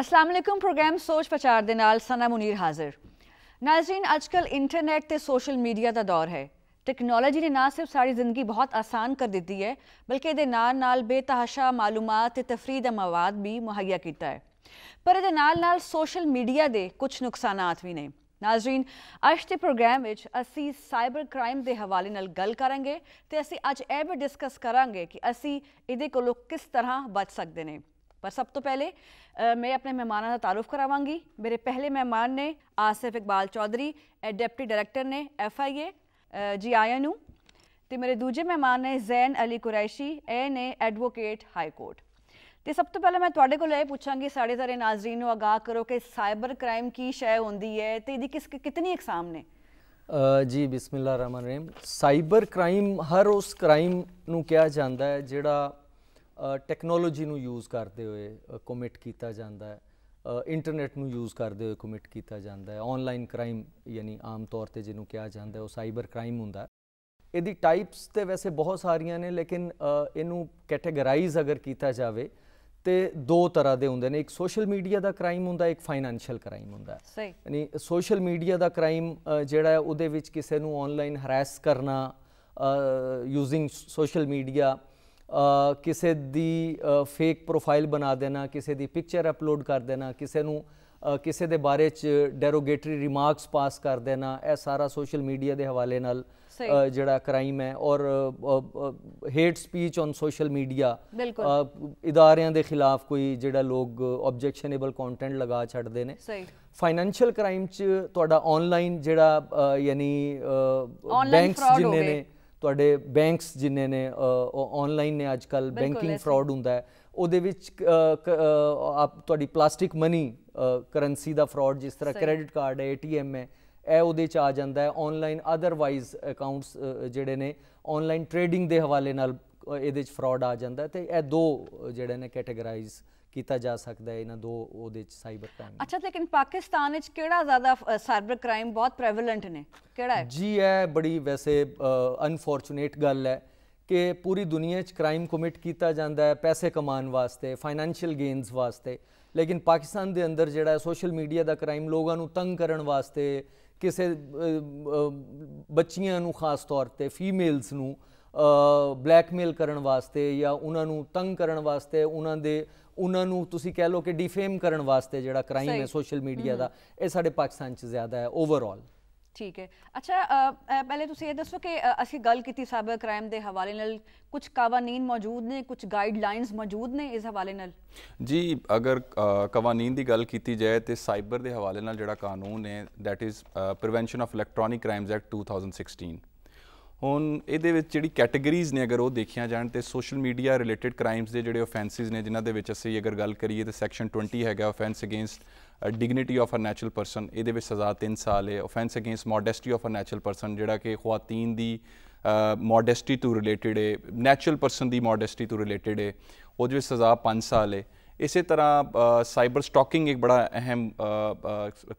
ਅਸਲਾਮ ਅਲੈਕਮ ਪ੍ਰੋਗਰਾਮ ਸੋਚ ਵਿਚਾਰ ਦੇ ਨਾਲ ਸਨਾ ਮੁਨੀਰ ਹਾਜ਼ਰ ਨਾਜ਼ਰੀਨ ਅੱਜਕੱਲ ਇੰਟਰਨੈਟ ਤੇ ਸੋਸ਼ਲ ਮੀਡੀਆ ਦਾ ਦੌਰ ਹੈ ਟੈਕਨੋਲੋਜੀ ਨੇ ਨਾ ਸਿਰਫ ਸਾਡੀ ਜ਼ਿੰਦਗੀ ਬਹੁਤ ਆਸਾਨ ਕਰ ਦਿੱਤੀ ਹੈ ਬਲਕਿ ਇਹਦੇ ਨਾਲ ਨਾਲ ਬੇਤਹਾਸ਼ਾ ਮਾਲੂਮਾਤ ਤੇ ਤਫਰੀਹ ਦਾ ਮਵਾਦ ਵੀ ਮੁਹੱਈਆ ਕੀਤਾ ਹੈ ਪਰ ਇਹਦੇ ਨਾਲ ਨਾਲ ਸੋਸ਼ਲ ਮੀਡੀਆ ਦੇ ਕੁਝ ਨੁਕਸਾਨਾਤ ਵੀ ਨੇ ਨਾਜ਼ਰੀਨ ਅੱਜ ਦੇ ਪ੍ਰੋਗਰਾਮ ਵਿੱਚ ਅਸੀਂ ਸਾਈਬਰ ਕ੍ਰਾਈਮ ਦੇ ਹਵਾਲੇ ਨਾਲ ਗੱਲ ਕਰਾਂਗੇ ਤੇ ਅਸੀਂ ਅੱਜ ਇਹ ਵੀ ਡਿਸਕਸ ਕਰਾਂਗੇ ਕਿ ਅਸੀਂ ਇਹਦੇ ਕੋਲੋਂ ਕਿਸ ਤਰ੍ਹਾਂ ਬਚ ਸਕਦੇ ਨੇ ਪਰ ਸਭ ਤੋਂ ਪਹਿਲੇ ਮੈਂ ਆਪਣੇ ਮਹਿਮਾਨਾਂ ਦਾ ਤਾਰੂਫ ਕਰਾਵਾਂਗੀ ਮੇਰੇ ਪਹਿਲੇ ਮਹਿਮਾਨ ਨੇ ਆਸਿਫ ਇਕਬਾਲ ਚੌਧਰੀ ਡਿਪਟੀ ਡਾਇਰੈਕਟਰ ਨੇ ਐਫਆਈਏ ਜੀ ਆਇਆ ਨੂੰ ਤੇ ਮੇਰੇ ਦੂਜੇ ਮਹਿਮਾਨ ਨੇ ਜ਼ੈਨ ਅਲੀ ਕੁਰੈਸ਼ੀ ਇਹ ਨੇ ਐਡਵੋਕੇਟ ਹਾਈ ਕੋਰਟ ਤੇ ਸਭ ਤੋਂ ਪਹਿਲਾਂ ਮੈਂ ਤੁਹਾਡੇ ਕੋਲ ਇਹ ਪੁੱਛਾਂਗੀ ਸਾਡੇ ਸਾਰੇ ਨਾਜ਼ਰੀਨ ਨੂੰ ਆਗਾਹ ਕਰੋ ਕਿ ਸਾਈਬਰ ਕ੍ਰਾਈਮ ਕੀ ਸ਼ੈ ਹੁੰਦੀ ਹੈ ਤੇ ਇਹਦੀ ਕਿਸ ਕਿਤਨੀ ਇਕਸਾਮ ਨੇ ਜੀ ਬਿਸਮਿਲ੍ਲਾ ਰਹਿਮਾਨ ਰਹਿਮ ਸਾਈਬਰ ਕ੍ਰਾਈਮ ਹਰ ਉਸ ਕ੍ਰਾਈਮ ਨੂੰ ਕਿਹਾ ਜਾਂਦਾ ਹੈ ਜਿਹੜਾ ਟੈਕਨੋਲੋਜੀ ਨੂੰ ਯੂਜ਼ ਕਰਦੇ ਹੋਏ ਕਮਿਟ ਕੀਤਾ ਜਾਂਦਾ ਹੈ ਇੰਟਰਨੈਟ ਨੂੰ ਯੂਜ਼ ਕਰਦੇ ਹੋਏ ਕਮਿਟ ਕੀਤਾ ਜਾਂਦਾ ਹੈ ਆਨਲਾਈਨ ਕ੍ਰਾਈਮ ਯਾਨੀ ਆਮ ਤੌਰ ਤੇ ਜਿਹਨੂੰ ਕਿਹਾ ਜਾਂਦਾ ਹੈ ਉਹ ਸਾਈਬਰ ਕ੍ਰਾਈਮ ਹੁੰਦਾ ਇਹਦੀ ਟਾਈਪਸ ਤੇ ਵੈਸੇ ਬਹੁਤ ਸਾਰੀਆਂ ਨੇ ਲੇਕਿਨ ਇਹਨੂੰ ਕੈਟਾਗਰਾਈਜ਼ ਅਗਰ ਕੀਤਾ ਜਾਵੇ ਤੇ ਦੋ ਤਰ੍ਹਾਂ ਦੇ ਹੁੰਦੇ ਨੇ ਇੱਕ ਸੋਸ਼ਲ ਮੀਡੀਆ ਦਾ ਕ੍ਰਾਈਮ ਹੁੰਦਾ ਇੱਕ ਫਾਈਨੈਂਸ਼ੀਅਲ ਕ੍ਰਾਈਮ ਹੁੰਦਾ ਸਹੀ ਯਾਨੀ ਸੋਸ਼ਲ ਮੀਡੀਆ ਦਾ ਕ੍ਰਾਈਮ ਜਿਹੜਾ ਹੈ ਉਹਦੇ ਵਿੱਚ ਕਿਸੇ ਨੂੰ ਆਨਲਾਈਨ ਹਰਾਸ ਕਰਨਾ ਯੂਜ਼ਿੰਗ ਸੋਸ਼ਲ ਮੀਡੀਆ ਕਿਸੇ ਦੀ ਫੇਕ ਪ੍ਰੋਫਾਈਲ ਬਣਾ ਦੇਣਾ ਕਿਸੇ ਦੀ ਪਿਕਚਰ ਅਪਲੋਡ ਕਰ ਦੇਣਾ ਕਿਸੇ ਨੂੰ ਕਿਸੇ ਦੇ ਬਾਰੇ ਚ ਡੈਰੋਗੇਟਰੀ ਰਿਮਾਰਕਸ ਪਾਸ ਕਰ ਦੇਣਾ ਇਹ ਸਾਰਾ ਸੋਸ਼ਲ ਮੀਡੀਆ ਦੇ ਹਵਾਲੇ ਨਾਲ ਜਿਹੜਾ ਕ੍ਰਾਈਮ ਹੈ ਔਰ hate speech on social media ਇਦਾਰਿਆਂ ਦੇ ਖਿਲਾਫ ਕੋਈ ਜਿਹੜਾ ਲੋਕ ਆਬਜੈਕਸ਼ਨੇਬਲ ਕੰਟੈਂਟ ਲਗਾ ਛੱਡਦੇ ਨੇ ਸਹੀ ਫਾਈਨੈਂਸ਼ੀਅਲ ਕ੍ਰਾਈਮ ਚ ਤੁਹਾਡਾ ਆਨਲਾਈਨ ਜਿਹੜਾ ਯਾਨੀ ਬੈਂਕਸ ਜਿੰਨੇ ਨੇ ਤੁਹਾਡੇ ਬੈਂਕਸ ਜਿੰਨੇ ਨੇ ਆਨਲਾਈਨ ਨੇ ਅੱਜਕੱਲ ਬੈਂਕਿੰਗ ਫਰਾਡ ਹੁੰਦਾ ਹੈ ਉਹਦੇ ਵਿੱਚ ਆਪ ਤੁਹਾਡੀ ਪਲਾਸਟਿਕ ਮਨੀ ਕਰੰਸੀ ਦਾ ਫਰਾਡ ਜਿਸ ਤਰ੍ਹਾਂ ਕ੍ਰੈਡਿਟ ਕਾਰਡ ਹੈ ਏਟੀਐਮ ਹੈ ਇਹ ਉਹਦੇ ਚ ਆ ਜਾਂਦਾ ਹੈ ਆਨਲਾਈਨ ਅਦਰਵਾਈਜ਼ ਅਕਾਊਂਟਸ ਜਿਹੜੇ ਨੇ ਆਨਲਾਈਨ ਟ੍ਰੇਡਿੰਗ ਦੇ ਹਵਾਲੇ ਨਾਲ ਇਹਦੇ ਚ ਫਰਾਡ ਆ ਜਾਂਦਾ ਤੇ ਇਹ ਦੋ ਜਿਹੜੇ ਨੇ ਕੈਟਾਗਰਾਈਜ਼ ਕੀਤਾ ਜਾ ਸਕਦਾ ਹੈ ਇਹਨਾਂ ਦੋ ਉਹਦੇ ਚ ਸਾਈਬਰ ਕ੍ਰਾਈਮ ਅੱਛਾ ਲੇਕਿਨ ਪਾਕਿਸਤਾਨ ਵਿੱਚ ਕਿਹੜਾ ਜ਼ਿਆਦਾ ਸਾਈਬਰ ਕ੍ਰਾਈਮ ਬਹੁਤ ਪ੍ਰੈਵਲੈਂਟ ਨੇ ਕਿਹੜਾ ਹੈ ਜੀ ਇਹ ਬੜੀ ਵੈਸੇ ਅਨਫੋਰਚੂਨੇਟ ਗੱਲ ਹੈ ਕਿ ਪੂਰੀ ਦੁਨੀਆ 'ਚ ਕ੍ਰਾਈਮ ਕਮਿਟ ਕੀਤਾ ਜਾਂਦਾ ਹੈ ਪੈਸੇ ਕਮਾਉਣ ਵਾਸਤੇ ਫਾਈਨੈਂਸ਼ੀਅਲ ਗੇਨਸ ਵਾਸਤੇ ਲੇਕਿਨ ਪਾਕਿਸਤਾਨ ਦੇ ਅੰਦਰ ਜਿਹੜਾ ਹੈ ਸੋਸ਼ਲ ਮੀਡੀਆ ਦਾ ਕ੍ਰਾਈਮ ਲੋਕਾਂ ਨੂੰ ਤੰਗ ਕਰਨ ਵਾਸਤੇ ਕਿਸੇ ਬੱਚੀਆਂ ਨੂੰ ਖਾਸ ਤੌਰ ਤੇ ਫੀਮੇਲਸ ਨੂੰ ਬਲੈਕਮੇਲ ਕਰਨ ਵਾਸਤੇ ਜਾਂ ਉਹਨਾਂ ਨੂੰ ਤੰਗ ਕਰਨ ਵਾਸਤੇ ਉਹਨਾਂ ਦੇ ਉਹਨਾਂ ਨੂੰ ਤੁਸੀਂ ਕਹਿ ਲਓ ਕਿ ਡਿਫੇਮ ਕਰਨ ਵਾਸਤੇ ਜਿਹੜਾ ਕ੍ਰਾਈਮ ਹੈ ਸੋਸ਼ਲ ਮੀਡੀਆ ਦਾ ਇਹ ਸਾਡੇ ਪਾਕਿਸਤਾਨ 'ਚ ਜ਼ਿਆਦਾ ਹੈ ਓਵਰਆਲ ਠੀਕ ਹੈ ਅੱਛਾ ਪਹਿਲੇ ਤੁਸੀਂ ਇਹ ਦੱਸੋ ਕਿ ਅਸੀਂ ਗੱਲ ਕੀਤੀ ਸਾਈਬਰ ਕ੍ਰਾਈਮ ਦੇ ਹਵਾਲੇ ਨਾਲ ਕੁਝ ਕਾਨੂੰਨ ਮੌਜੂਦ ਨੇ ਕੁਝ ਗਾਈਡਲਾਈਨਸ ਮੌਜੂਦ ਨੇ ਇਸ ਹਵਾਲੇ ਨਾਲ ਜੀ ਅਗਰ ਕਾਨੂੰਨ ਦੀ ਗੱਲ ਕੀਤੀ ਜਾਏ ਤੇ ਸਾਈਬਰ ਦੇ ਹਵਾਲੇ ਨਾਲ ਜਿਹੜਾ ਕਾਨੂੰਨ ਹੈ that is prevention of electronic crimes act 2016 ਹੁਣ ਇਹਦੇ ਵਿੱਚ ਜਿਹੜੀ ਕੈਟਾਗਰੀਜ਼ ਨੇ ਅਗਰ ਉਹ ਦੇਖਿਆ ਜਾਣ ਤੇ ਸੋਸ਼ਲ ਮੀਡੀਆ ਰਿਲੇਟਡ ਕ੍ਰਾਈਮਸ ਦੇ ਜਿਹੜੇ ਆਫੈਂਸਸ ਨੇ ਜਿਨ੍ਹਾਂ ਦੇ ਵਿੱਚ ਅਸੀਂ ਅਗਰ ਗੱਲ ਕਰੀਏ ਤੇ ਸੈਕਸ਼ਨ 20 ਹੈਗਾ offence against dignity of a natural person ਇਹਦੇ ਵਿੱਚ ਸਜ਼ਾ 3 ਸਾਲ ਹੈ offence against modesty of a natural person ਜਿਹੜਾ ਕਿ ਖਵਾਤੀਨ ਦੀ ਮੋਡੈਸਟੀ ਟੂ ਰਿਲੇਟਡ ਹੈ ਨੈਚੁਰਲ ਪਰਸਨ ਦੀ ਮੋਡੈਸਟੀ ਟੂ ਰਿਲੇਟਡ ਹੈ ਉਹ ਵਿੱਚ ਸਜ਼ਾ 5 ਸਾਲ ਹੈ ਇਸੇ ਤਰ੍ਹਾਂ ਸਾਈਬਰ ਸਟਾਕਿੰਗ ਇੱਕ ਬੜਾ ਅਹਿਮ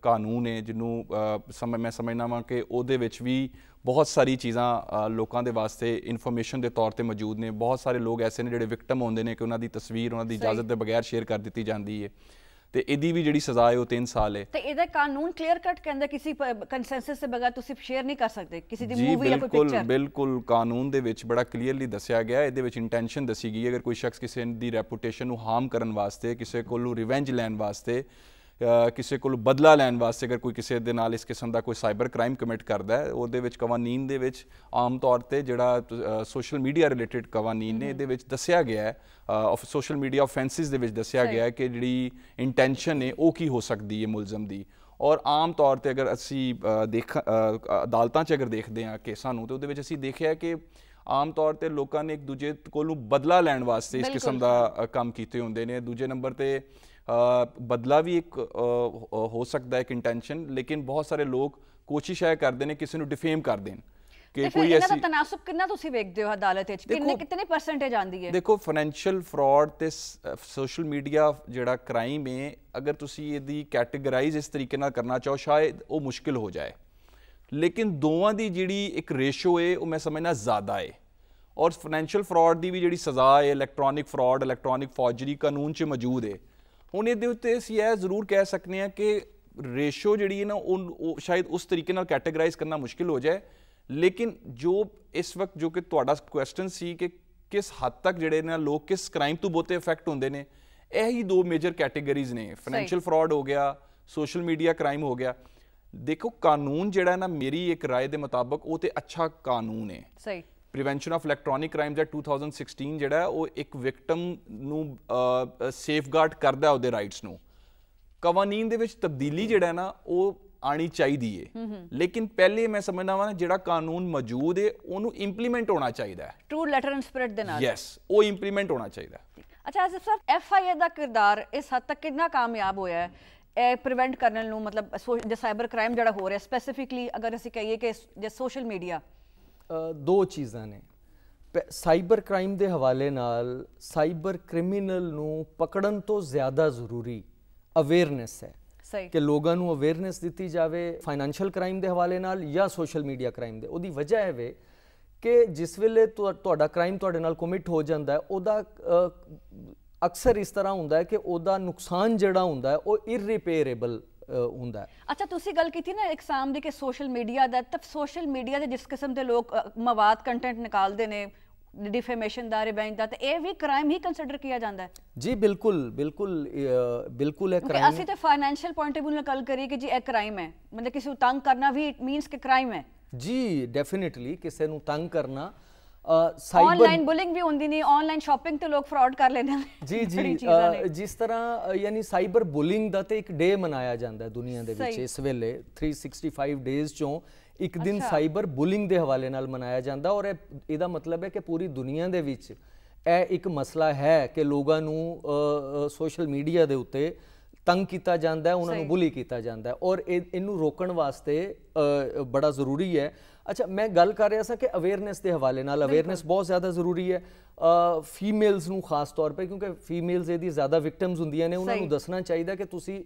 ਕਾਨੂੰਨ ਹੈ ਜਿਹਨੂੰ ਸਮੇਂ ਮੈਂ ਸਮਝਣਾ ਵਾਂ ਕਿ ਉਹਦੇ ਵਿੱਚ ਵੀ ਬਹੁਤ ਸਾਰੀ ਚੀਜ਼ਾਂ ਲੋਕਾਂ ਦੇ ਵਾਸਤੇ ਇਨਫੋਰਮੇਸ਼ਨ ਦੇ ਤੌਰ ਤੇ ਮੌਜੂਦ ਨੇ ਬਹੁਤ ਸਾਰੇ ਲੋਕ ਐਸੇ ਨੇ ਜਿਹੜੇ ਵਿਕਟਮ ਹੁੰਦੇ ਨੇ ਕਿ ਉਹਨਾਂ ਦੀ ਤਸਵੀਰ ਉਹਨਾਂ ਦੀ ਇਜਾਜ਼ਤ ਦੇ ਬਗੈਰ ਸ਼ੇਅਰ ਕਰ ਦਿੱਤੀ ਜਾਂਦੀ ਹੈ ਤੇ ਇਹਦੀ ਵੀ ਜਿਹੜੀ ਸਜ਼ਾ ਹੈ ਉਹ 3 ਸਾਲ ਹੈ ਤੇ ਇਹਦਾ ਕਾਨੂੰਨ ਕਲੀਅਰ ਕੱਟ ਕਹਿੰਦਾ ਕਿਸੇ ਕੰਸੈਂਸਸ ਦੇ ਬਗੈਰ ਤੁਸੀਂ ਸ਼ੇਅਰ ਨਹੀਂ ਕਰ ਸਕਦੇ ਕਿਸੇ ਦੀ ਮੂਵੀ ਜਾਂ ਕੋਈ ਪਿਕਚਰ ਬਿਲਕੁਲ ਬਿਲਕੁਲ ਕਾਨੂੰਨ ਦੇ ਵਿੱਚ ਬੜਾ ਕਲੀਅਰਲੀ ਦੱਸਿਆ ਗਿਆ ਇਹਦੇ ਵਿੱਚ ਇੰਟੈਂਸ਼ਨ ਦੱਸੀ ਗਈ ਹੈ ਅਗਰ ਕੋਈ ਸ਼ਖਸ ਕਿਸੇ ਦੀ ਰੈਪੂਟੇਸ਼ਨ ਨੂੰ ਹਾਰਮ ਕਰਨ ਵਾਸਤੇ ਕਿਸੇ ਕੋਲੋਂ ਰਿਵੈਂਜ ਲੈਣ ਵਾਸਤੇ ਕਿਸੇ ਕੋਲ ਬਦਲਾ ਲੈਣ ਵਾਸਤੇ ਅਗਰ ਕੋਈ ਕਿਸੇ ਦੇ ਨਾਲ ਇਸ ਕਿਸਮ ਦਾ ਕੋਈ ਸਾਈਬਰ ਕ੍ਰਾਈਮ ਕਮਿਟ ਕਰਦਾ ਹੈ ਉਹਦੇ ਵਿੱਚ ਕਾਨੂੰਨ ਦੇ ਵਿੱਚ ਆਮ ਤੌਰ ਤੇ ਜਿਹੜਾ ਸੋਸ਼ਲ ਮੀਡੀਆ ਰਿਲੇਟਡ ਕਾਨੂੰਨ ਨੇ ਇਹਦੇ ਵਿੱਚ ਦੱਸਿਆ ਗਿਆ ਹੈ ਆਫ ਸੋਸ਼ਲ ਮੀਡੀਆ ਆਫੈਂਸਿਸ ਦੇ ਵਿੱਚ ਦੱਸਿਆ ਗਿਆ ਹੈ ਕਿ ਜਿਹੜੀ ਇੰਟੈਂਸ਼ਨ ਹੈ ਉਹ ਕੀ ਹੋ ਸਕਦੀ ਹੈ ਮੁਲਜ਼ਮ ਦੀ ਔਰ ਆਮ ਤੌਰ ਤੇ ਅਗਰ ਅਸੀਂ ਦੇਖ ਅਦਾਲਤਾਂ 'ਚ ਅਗਰ ਦੇਖਦੇ ਹਾਂ ਕੇਸਾਂ ਨੂੰ ਤੇ ਉਹਦੇ ਵਿੱਚ ਅਸੀਂ ਦੇਖਿਆ ਕਿ ਆਮ ਤੌਰ ਤੇ ਲੋਕਾਂ ਨੇ ਇੱਕ ਦੂਜੇ ਕੋਲੋਂ ਬਦਲਾ ਲੈਣ ਵਾਸਤੇ ਇਸ ਕਿਸਮ ਦਾ ਕੰਮ ਕੀਤੇ ਹੁੰਦੇ ਨੇ ਦੂਜੇ ਨੰਬਰ ਤੇ बदला भी एक हो सकता है एक इंटेंशन लेकिन बहुत सारे लोग कोशिश है करते हैं किसी डिफेम कर दें देखो फाइनैशियल फ्रॉड तो सोशल मीडिया जो क्राइम है अगर तुम कैटेगराइज इस तरीके करना चाहो शायद वह मुश्किल हो जाए लेकिन दोवों की जी रेशो है मैं समझना ज़्यादा है और फाइनैशियल फ्रॉड की भी जी सज़ा है इलैक्ट्रॉनिक फ्रॉड इलैक्ट्रॉनिक फौजरी कानून मौजूद है ਹੁਣ ਇਹਦੇ ਉੱਤੇ ਅਸੀਂ ਇਹ ਜ਼ਰੂਰ ਕਹਿ ਸਕਨੇ ਆ ਕਿ ਰੇਸ਼ੋ ਜਿਹੜੀ ਹੈ ਨਾ ਉਹ ਸ਼ਾਇਦ ਉਸ ਤਰੀਕੇ ਨਾਲ ਕੈਟਾਗਰਾਈਜ਼ ਕਰਨਾ ਮੁਸ਼ਕਿਲ ਹੋ ਜਾਏ ਲੇਕਿਨ ਜੋ ਇਸ ਵਕਤ ਜੋ ਕਿ ਤੁਹਾਡਾ ਕੁਐਸਚਨ ਸੀ ਕਿ ਕਿਸ ਹੱਦ ਤੱਕ ਜਿਹੜੇ ਨੇ ਲੋਕ ਕਿਸ ਕ੍ਰਾਈਮ ਤੋਂ ਬਹੁਤੇ ਇਫੈਕਟ ਹੁੰਦੇ ਨੇ ਇਹ ਹੀ ਦੋ ਮੇਜਰ ਕੈਟਾਗਰੀਜ਼ ਨੇ ਫਾਈਨੈਂਸ਼ੀਅਲ ਫਰਾਡ ਹੋ ਗਿਆ ਸੋਸ਼ਲ ਮੀਡੀਆ ਕ੍ਰਾਈਮ ਹੋ ਗਿਆ ਦੇਖੋ ਕਾਨੂੰਨ ਜਿਹੜਾ ਨਾ ਮੇਰੀ ਇੱਕ رائے ਦੇ ਮੁਤਾਬਕ ਉਹ ਤੇ ਅੱਛਾ ਕਾਨੂੰਨ ਹੈ ਸਹੀ prevention of electronic crimes act 2016 ਜਿਹੜਾ ਉਹ ਇੱਕ ਵਿਕਟਮ ਨੂੰ ਸੇਫਗਾਰਡ ਕਰਦਾ ਉਹਦੇ ਰਾਈਟਸ ਨੂੰ ਕਾਨੂੰਨ ਦੇ ਵਿੱਚ ਤਬਦੀਲੀ ਜਿਹੜਾ ਨਾ ਉਹ ਆਣੀ ਚਾਹੀਦੀ ਏ ਲੇਕਿਨ ਪਹਿਲੇ ਮੈਂ ਸਮਝਦਾ ਵਾਂ ਜਿਹੜਾ ਕਾਨੂੰਨ ਮੌਜੂਦ ਏ ਉਹਨੂੰ ਇੰਪਲੀਮੈਂਟ ਹੋਣਾ ਚਾਹੀਦਾ ਹੈ ਟਰੂ ਲੈਟਰ ਐਂਡ ਸਪਿਰਿਟ ਦੇ ਨਾਲ ਯੈਸ ਉਹ ਇੰਪਲੀਮੈਂਟ ਹੋਣਾ ਚਾਹੀਦਾ ਅੱਛਾ ਅਸਫ ਸਰ ਐਫ ਆਈ ਦਾ ਕਿਰਦਾਰ ਇਸ ਹੱਦ ਤੱਕ ਕਿੰਨਾ ਕਾਮਯਾਬ ਹੋਇਆ ਹੈ ਇਹ ਪ੍ਰੀਵੈਂਟ ਕਰਨ ਨੂੰ ਮਤਲਬ ਜੇ ਸਾਈਬਰ ਕ੍ਰਾਈਮ ਜਿਹੜਾ ਹੋ ਰਿਹਾ ਸਪੈਸੀਫਿਕਲੀ ਅਗਰ ਅਸੀਂ ਕਹੀਏ ਕਿ ਜੇ ਸੋਸ਼ਲ ਮੀਡੀਆ ਦੋ ਚੀਜ਼ਾਂ ਨੇ ਸਾਈਬਰ ਕ੍ਰਾਈਮ ਦੇ ਹਵਾਲੇ ਨਾਲ ਸਾਈਬਰ ਕ੍ਰਿਮੀਨਲ ਨੂੰ ਪਕੜਨ ਤੋਂ ਜ਼ਿਆਦਾ ਜ਼ਰੂਰੀ ਅਵੇਅਰਨੈਸ ਹੈ ਕਿ ਲੋਕਾਂ ਨੂੰ ਅਵੇਅਰਨੈਸ ਦਿੱਤੀ ਜਾਵੇ ਫਾਈਨੈਂਸ਼ੀਅਲ ਕ੍ਰਾਈਮ ਦੇ ਹਵਾਲੇ ਨਾਲ ਜਾਂ ਸੋਸ਼ਲ ਮੀਡੀਆ ਕ੍ਰਾਈਮ ਦੇ ਉਹਦੀ ਵਜ੍ਹਾ ਹੈ ਵੇ ਕਿ ਜਿਸ ਵੇਲੇ ਤੁਹਾਡਾ ਕ੍ਰਾਈਮ ਤੁਹਾਡੇ ਨਾਲ ਕਮਿਟ ਹੋ ਜਾਂਦਾ ਹੈ ਉਹਦਾ ਅਕਸਰ ਇਸ ਤਰ੍ਹਾਂ ਹੁੰਦਾ ਹੈ ਕਿ ਉਹਦਾ ਨੁਕਸਾਨ ਜਿਹੜਾ ਹੁੰਦਾ ਹੈ ਉਹ ਇਰਰੀਪੇਅਰੇਬਲ ਹੁੰਦਾ ਅੱਛਾ ਤੁਸੀਂ ਗੱਲ ਕੀਤੀ ਨਾ ਐਗਜ਼ਾਮ ਦੀ ਕਿ ਸੋਸ਼ਲ ਮੀਡੀਆ ਦਾ ਤਾਂ ਸੋਸ਼ਲ ਮੀਡੀਆ ਦੇ ਜਿਸ ਕਿਸਮ ਦੇ ਲੋਕ ਮਵਾਦ ਕੰਟੈਂਟ ਨਿਕਾਲਦੇ ਨੇ ਡਿਫੇਮੇਸ਼ਨ ਦਾ ਰਿਵੈਂਜ ਦਾ ਤੇ ਇਹ ਵੀ ਕ੍ਰਾਈਮ ਹੀ ਕੰਸੀਡਰ ਕੀਤਾ ਜਾਂਦਾ ਹੈ ਜੀ ਬਿਲਕੁਲ ਬਿਲਕੁਲ ਬਿਲਕੁਲ ਇਹ ਕ੍ਰਾਈਮ ਅਸੀਂ ਤੇ ਫਾਈਨੈਂਸ਼ੀਅਲ ਪੁਆਇੰਟ ਆਫ ਵਿਊ ਨਾਲ ਗੱਲ ਕਰੀਏ ਕਿ ਜੀ ਇਹ ਕ੍ਰਾਈਮ ਹੈ ਮਤਲਬ ਕਿਸੇ ਨੂੰ ਤੰਗ ਕਰਨਾ ਵੀ ਇਟ ਮੀਨਸ ਕਿ ਕ੍ਰਾਈਮ ਹੈ ਜੀ ਡੈਫੀਨਿਟਲੀ ਕਿਸੇ ਨੂੰ ਤੰਗ ਕਰਨਾ ਸਾਈਬਰ ਆਨਲਾਈਨ ਬੁਲਿੰਗ ਵੀ ਹੁੰਦੀ ਨਹੀਂ ਆਨਲਾਈਨ ਸ਼ਾਪਿੰਗ ਤੇ ਲੋਕ ਫਰਾਡ ਕਰ ਲੈਂਦੇ ਜੀ ਜੀ ਜਿਸ ਤਰ੍ਹਾਂ ਯਾਨੀ ਸਾਈਬਰ ਬੁਲਿੰਗ ਦਾ ਤੇ ਇੱਕ ਡੇ ਮਨਾਇਆ ਜਾਂਦਾ ਦੁਨੀਆ ਦੇ ਵਿੱਚ ਇਸ ਵੇਲੇ 365 ਡੇਜ਼ ਚੋਂ ਇੱਕ ਦਿਨ ਸਾਈਬਰ ਬੁਲਿੰਗ ਦੇ ਹਵਾਲੇ ਨਾਲ ਮਨਾਇਆ ਜਾਂਦਾ ਔਰ ਇਹਦਾ ਮਤਲਬ ਹੈ ਕਿ ਪੂਰੀ ਦੁਨੀਆ ਦੇ ਵਿੱਚ ਇਹ ਇੱਕ ਮਸਲਾ ਹੈ ਕਿ ਲੋਕਾਂ ਨੂੰ ਸੋਸ਼ਲ ਮੀਡੀਆ ਦੇ ਉੱਤੇ ਤੰਗ ਕੀਤਾ ਜਾਂਦਾ ਹੈ ਉਹਨਾਂ ਨੂੰ ਬੁਲੀ ਕੀਤਾ ਜਾਂਦਾ ਹੈ ਔਰ ਇਹਨੂੰ ਰੋਕਣ ਵਾਸਤੇ ਬੜਾ ਜ਼ਰੂਰੀ ਹੈ ਅੱਛਾ ਮੈਂ ਗੱਲ ਕਰ ਰਿਹਾ ਸੀ ਕਿ ਅਵੇਅਰਨੈਸ ਦੇ ਹਵਾਲੇ ਨਾਲ ਅਵੇਅਰਨੈਸ ਬਹੁਤ ਜ਼ਿਆਦਾ ਜ਼ਰੂਰੀ ਹੈ ਫੀਮੇਲਸ ਨੂੰ ਖਾਸ ਤੌਰ ਤੇ ਕਿਉਂਕਿ ਫੀਮੇਲਸ ਇਹਦੀ ਜ਼ਿਆਦਾ ਵਿਕਟਮਸ ਹੁੰਦੀਆਂ ਨੇ ਉਹਨਾਂ ਨੂੰ ਦੱਸਣਾ ਚਾਹੀਦਾ ਕਿ ਤੁਸੀਂ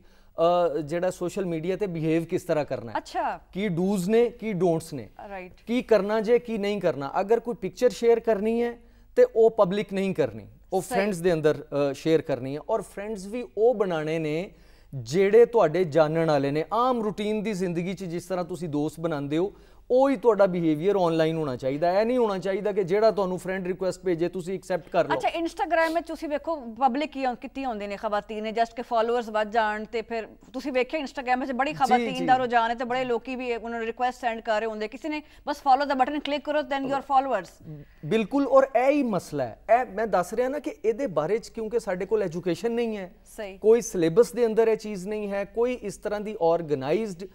ਜਿਹੜਾ ਸੋਸ਼ਲ ਮੀਡੀਆ ਤੇ ਬਿਹੇਵ ਕਿਸ ਤਰ੍ਹਾਂ ਕਰਨਾ ਹੈ ਅੱਛਾ ਕੀ ਡੂਜ਼ ਨੇ ਕੀ ਡੋਂਟਸ ਨੇ ਰਾਈਟ ਕੀ ਕਰਨਾ ਜੇ ਕੀ ਨਹੀਂ ਕਰਨਾ ਅਗਰ ਕੋਈ ਪਿਕਚਰ ਸ਼ੇਅਰ ਕਰਨੀ ਹੈ ਤੇ ਉਹ ਪਬਲਿਕ ਨਹੀਂ ਕਰਨੀ ਉਹ ਫਰੈਂਡਸ ਦੇ ਅੰਦਰ ਸ਼ੇਅਰ ਕਰਨੀ ਹੈ ਔਰ ਫਰੈਂਡਸ ਵੀ ਉਹ ਬਣਾਣੇ ਨੇ ਜਿਹੜੇ ਤੁਹਾਡੇ ਜਾਣਨ ਵਾਲੇ ਨੇ ਆਮ ਰੁਟੀਨ ਦੀ ਜ਼ਿੰਦਗੀ 'ਚ ਜਿਸ ਤਰ੍ਹਾਂ ਤੁਸੀਂ ਦੋਸਤ ਬਣਾਉਂਦੇ ਹੋ ਉਹੀ ਤੁਹਾਡਾ ਬਿਹੇਵੀਅਰ ਆਨਲਾਈਨ ਹੋਣਾ ਚਾਹੀਦਾ ਐ ਨਹੀਂ ਹੋਣਾ ਚਾਹੀਦਾ ਕਿ ਜਿਹੜਾ ਤੁਹਾਨੂੰ ਫਰੈਂਡ ਰਿਕੁਐਸਟ ਭੇਜੇ ਤੁਸੀਂ ਐਕਸੈਪਟ ਕਰ ਲਓ ਅੱਛਾ ਇੰਸਟਾਗ੍ਰam ਵਿੱਚ ਤੁਸੀਂ ਵੇਖੋ ਪਬਲਿਕ ਕਿੰਨੀ ਆਉਂਦੇ ਨੇ ਖਵਾਤੀ ਨੇ ਜਸਟ ਕਿ ਫਾਲੋਅਰਸ ਵੱਧ ਜਾਣ ਤੇ ਫਿਰ ਤੁਸੀਂ ਵੇਖਿਆ ਇੰਸਟਾਗ੍ਰam ਵਿੱਚ ਬੜੀ ਖਵਾਤੀ ਦਾ ਰੋ ਹੈ ਤੇ ਬੜੇ ਲੋਕੀ ਵੀ ਉਹਨਾਂ ਨੂੰ ਰਿਕੁਐਸਟ ਸੈਂਡ ਕਰ ਰਹੇ ਹੁੰਦੇ ਕਿਸੇ ਨੇ ਬਸ ਫਾਲੋ ਦਾ ਬਟਨ ਕਲਿੱਕ ਕਰੋ ਦੈਨ ਯੂਅਰ ਫਾਲੋਅਰਸ ਬਿਲਕੁਲ ਔਰ ਇਹ ਹੀ ਮਸਲਾ ਹੈ ਇਹ ਮੈਂ ਦੱਸ ਰਿਹਾ ਨਾ ਕਿ ਇਹਦੇ ਬਾਰੇ ਚ ਕਿਉਂਕਿ ਸਾਡੇ ਕੋਲ ਐਜੂਕੇਸ਼ਨ ਨਹੀਂ ਹੈ ਕੋਈ ਸਿਲੇਬਸ ਦੇ ਅੰਦਰ ਇਹ ਚੀਜ਼ ਨਹੀਂ ਹੈ ਕੋਈ ਇਸ ਤਰ੍ਹਾਂ ਦੀ ਆਰਗੇਨਾਈਜ਼ਡ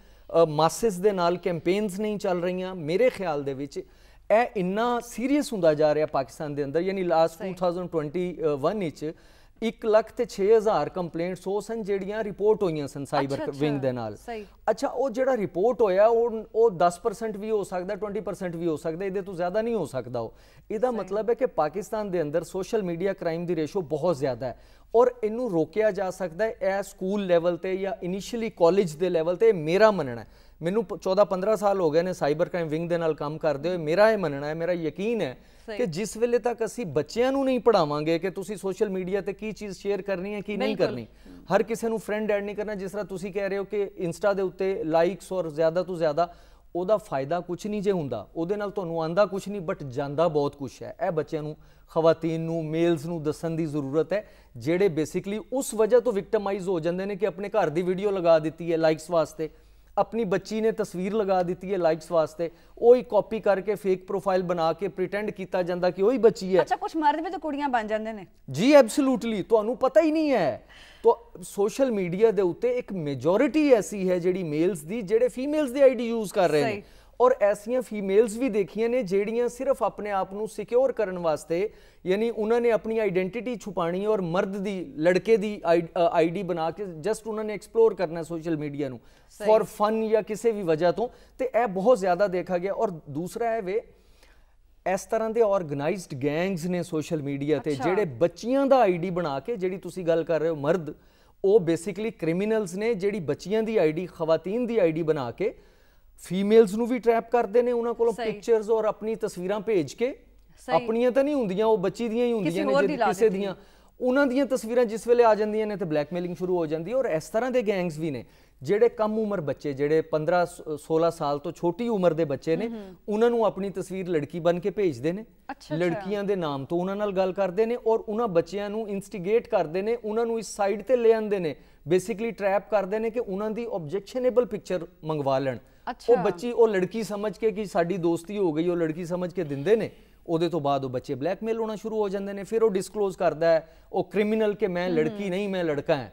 ਮਾਸਸ ਦੇ ਨਾਲ ਕੈਂਪੇਨਸ ਨਹੀਂ ਚੱਲ ਰਹੀਆਂ ਮੇਰੇ ਖਿਆਲ ਦੇ ਵਿੱਚ ਇਹ ਇੰਨਾ ਸੀਰੀਅਸ ਹੁੰਦਾ ਜਾ ਰਿਹਾ ਪਾਕਿਸਤਾਨ ਦੇ ਅੰਦਰ ਯਾਨੀ ਲਾਸਟ 2021 ਵਿੱਚ 1 ਲੱਖ ਤੇ 6000 ਕੰਪਲੇਂਟਸ ਹੋ ਸਨ ਜਿਹੜੀਆਂ ਰਿਪੋਰਟ ਹੋਈਆਂ ਸਨ ਸਾਈਬਰ ਵਿੰਗ ਦੇ ਨਾਲ ਅੱਛਾ ਉਹ ਜਿਹੜਾ ਰਿਪੋਰਟ ਹੋਇਆ ਉਹ ਉਹ 10% ਵੀ ਹੋ ਸਕਦਾ 20% ਵੀ ਹੋ ਸਕਦਾ ਇਹਦੇ ਤੋਂ ਜ਼ਿਆਦਾ ਨਹੀਂ ਹੋ ਸਕਦਾ ਉਹ ਇਹਦਾ ਮਤਲਬ ਹੈ ਕਿ ਪਾਕਿਸਤਾਨ ਦੇ ਅੰਦਰ ਸੋਸ਼ਲ ਮੀਡੀਆ ਕ੍ਰਾਈਮ ਦੀ ਰੇਸ਼ੋ ਬਹੁਤ ਜ਼ਿਆਦਾ ਹੈ ਔਰ ਇਹਨੂੰ ਰੋਕਿਆ ਜਾ ਸਕਦਾ ਹੈ ਇਹ ਸਕੂਲ ਲੈਵਲ ਤੇ ਜਾਂ ਇਨੀਸ਼ੀਅਲੀ ਕਾਲਜ ਦੇ ਲੈਵਲ ਤੇ ਮੇਰਾ ਮੰਨਣਾ ਹੈ ਮੈਨੂੰ 14-15 ਸਾਲ ਹੋ ਗਏ ਨੇ ਸਾਈਬਰ ਕ੍ਰਾਈਮ ਵਿੰਗ ਦੇ ਨਾਲ ਕੰਮ ਕਰਦੇ ਹੋਏ ਮੇਰਾ ਇਹ ਮੰਨਣਾ ਹੈ ਮੇਰਾ ਯਕੀਨ ਹੈ ਕਿ ਜਿਸ ਵੇਲੇ ਤੱਕ ਅਸੀਂ ਬੱਚਿਆਂ ਨੂੰ ਨਹੀਂ ਪੜਾਵਾਂਗੇ ਕਿ ਤੁਸੀਂ ਸੋਸ਼ਲ ਮੀਡੀਆ ਤੇ ਕੀ ਚੀਜ਼ ਸ਼ੇਅਰ ਕਰਨੀ ਹੈ ਕੀ ਨਹੀਂ ਕਰਨੀ ਹਰ ਕਿਸੇ ਨੂੰ ਫਰੈਂਡ ਐਡ ਨਹੀਂ ਕਰਨਾ ਜਿਸ ਤਰ੍ਹਾਂ ਤੁਸੀਂ ਕਹਿ ਰਹੇ ਹੋ ਕਿ ਇੰਸਟਾ ਦੇ ਉੱਤੇ ਲਾਈਕਸ ਔਰ ਜ਼ਿਆਦਾ ਤੋਂ ਜ਼ਿਆਦਾ ਉਹਦਾ ਫਾਇਦਾ ਕੁਝ ਨਹੀਂ ਜੇ ਹੁੰਦਾ ਉਹਦੇ ਨਾਲ ਤੁਹਾਨੂੰ ਆਂਦਾ ਕੁਝ ਨਹੀਂ ਬਟ ਜਾਂਦਾ ਬਹੁਤ ਕੁਝ ਹੈ ਇਹ ਬੱਚਿਆਂ ਨੂੰ ਖਵਾਤੀਨ ਨੂੰ ਮੇਲਸ ਨੂੰ ਦੱਸਣ ਦੀ ਜ਼ਰੂਰਤ ਹੈ ਜਿਹੜੇ ਬੇਸਿਕਲੀ ਉਸ ਵਜ੍ਹਾ ਤੋਂ ਵਿਕਟਮਾਈਜ਼ ਹੋ ਜਾਂਦੇ ਨੇ ਕਿ ਆਪਣੇ ਘਰ ਦੀ ਵੀਡੀਓ ਲਗਾ ਦਿੱਤੀ ਹੈ ਲਾਈਕਸ ਵਾਸਤੇ ਆਪਣੀ ਬੱਚੀ ਨੇ ਤਸਵੀਰ ਲਗਾ ਦਿੱਤੀ ਹੈ ਲਾਈਕਸ ਵਾਸਤੇ ਉਹ ਹੀ ਕਾਪੀ ਕਰਕੇ ਫੇਕ ਪ੍ਰੋਫਾਈਲ ਬਣਾ ਕੇ ਪ੍ਰੀਟੈਂਡ ਕੀਤਾ ਜਾਂਦਾ ਕਿ ਉਹੀ ਬੱਚੀ ਹੈ ਅੱਛਾ ਕੁਝ ਮਰਦ ਵੀ ਤਾਂ ਕੁੜੀਆਂ ਬਣ ਜਾਂਦੇ ਨੇ ਜੀ ਐਬਸੋਲੂਟਲੀ ਤੁਹਾਨੂੰ ਪਤਾ ਹੀ ਨਹੀਂ ਹੈ ਤੋ ਸੋਸ਼ਲ ਮੀਡੀਆ ਦੇ ਉੱਤੇ ਇੱਕ ਮੈਜੋਰਿਟੀ ਐਸੀ ਹੈ ਜਿਹੜੀ ਮੇਲਸ ਦੀ ਜਿਹੜੇ ਫੀਮੇਲਸ ਦੀ ਆਈਡੀ ਯੂਜ਼ ਕਰ ਰਹੇ ਨੇ ਔਰ ਐਸੀਆਂ ਫੀਮੇਲਸ ਵੀ ਦੇਖੀਆਂ ਨੇ ਜਿਹੜੀਆਂ ਸਿਰਫ ਆਪਣੇ ਆਪ ਨੂੰ ਸਿਕਿਉਰ ਕਰਨ ਵਾਸਤੇ ਯਾਨੀ ਉਹਨਾਂ ਨੇ ਆਪਣੀ ਆਈਡੈਂਟੀਟੀ ਛੁਪਾਣੀ ਔਰ ਮਰਦ ਦੀ ਲੜਕੇ ਦੀ ਆਈਡੀ ਬਣਾ ਕੇ ਜਸਟ ਉਹਨਾਂ ਨੇ ਐਕਸਪਲੋਰ ਕਰਨਾ ਸੋਸ਼ਲ ਮੀਡੀਆ ਨੂੰ ਫॉर ਫਨ ਜਾਂ ਕਿਸੇ ਵੀ ਵਜ੍ਹਾ ਤੋਂ ਤੇ ਇਹ ਬਹੁਤ ਜ਼ਿਆਦਾ ਦੇਖਾ ਗਿਆ ਔਰ ਦੂਸਰਾ ਹੈ ਵੇ ਇਸ ਤਰ੍ਹਾਂ ਦੇ ਆਰਗੇਨਾਈਜ਼ਡ ਗੈਂਗਸ ਨੇ ਸੋਸ਼ਲ ਮੀਡੀਆ ਤੇ ਜਿਹੜੇ ਬੱਚੀਆਂ ਦਾ ਆਈਡੀ ਬਣਾ ਕੇ ਜਿਹੜੀ ਤੁਸੀਂ ਗੱਲ ਕਰ ਰਹੇ ਹੋ ਮਰਦ ਉਹ ਬੇਸਿਕਲੀ ਕ੍ਰਿਮੀਨਲਸ ਨੇ ਜਿਹੜੀ ਬੱਚੀਆਂ ਦੀ ਆਈਡੀ ਖਵਾਤੀਨ ਦੀ ਆਈਡੀ ਬਣਾ ਕੇ ਫੀਮੇਲਸ ਨੂੰ ਵੀ ਟ੍ਰੈਪ ਕਰਦੇ ਨੇ ਉਹਨਾਂ ਕੋਲੋਂ ਪਿਕਚਰਸ ਔਰ ਆਪਣੀ ਤਸਵੀਰਾਂ ਭੇਜ ਕੇ ਆਪਣੀਆਂ ਤਾਂ ਨਹੀਂ ਹੁੰਦੀਆਂ ਉਹ ਬੱਚੀ ਦੀਆਂ ਹੀ ਹੁੰਦੀਆਂ ਨੇ ਕਿਸੇ ਦੀਆਂ ਉਹਨਾਂ ਦੀਆਂ ਤਸਵੀਰਾਂ ਜਿਸ ਵੇਲੇ ਆ ਜਾਂਦੀਆਂ ਨੇ ਤੇ ਬਲੈਕਮੇਲਿੰਗ ਸ਼ੁਰੂ ਹੋ ਜਾਂਦੀ ਹੈ ਔਰ ਇਸ ਤਰ੍ਹਾਂ ਦੇ ਗੈਂਗਸ ਵੀ ਨੇ ਜਿਹੜੇ ਕਮ ਉਮਰ ਬੱਚੇ ਜਿਹੜੇ 15 16 ਸਾਲ ਤੋਂ ਛੋਟੀ ਉਮਰ ਦੇ ਬੱਚੇ ਨੇ ਉਹਨਾਂ ਨੂੰ ਆਪਣੀ ਤਸਵੀਰ ਲੜਕੀ ਬਣ ਕੇ ਭੇਜਦੇ ਨੇ ਲੜਕੀਆਂ ਦੇ ਨਾਮ ਤੋਂ ਉਹਨਾਂ ਨਾਲ ਗੱਲ ਕਰਦੇ ਨੇ ਔਰ ਉਹਨਾਂ ਬੱਚਿਆਂ ਨੂੰ ਇਨਸਟੀਗੇਟ ਕਰਦੇ ਨੇ ਉਹਨਾਂ ਨੂੰ ਇਸ ਸਾਈਡ ਤੇ ਲੈ ਆਂਦੇ ਨੇ ਬੇਸਿਕਲੀ ਟ੍ਰੈਪ ਕਰਦੇ ਨੇ ਕਿ ਉਹਨਾਂ ਦੀ ਆਬਜੈਕਸ਼ਨੇਬਲ ਪਿਕਚਰ ਮੰਗਵਾ ਲੈਣ ਉਹ ਬੱਚੀ ਉਹ ਲੜਕੀ ਸਮਝ ਕੇ ਕਿ ਸਾਡੀ ਦੋਸਤੀ ਹੋ ਗਈ ਉਹ ਲੜਕੀ ਸਮਝ ਕੇ ਦਿੰਦੇ ਨੇ ਉਹਦੇ ਤੋਂ ਬਾਅਦ ਉਹ ਬੱਚੇ ਬਲੈਕਮੇਲ ਹੋਣਾ ਸ਼ੁਰੂ ਹੋ ਜਾਂਦੇ ਨੇ ਫਿਰ ਉਹ ਡਿਸਕਲੋਜ਼ ਕਰਦਾ ਹੈ ਉਹ ਕ੍ਰਿਮੀਨਲ ਕਿ ਮੈਂ ਲੜਕੀ ਨਹੀਂ ਮੈਂ ਲੜਕਾ ਹਾਂ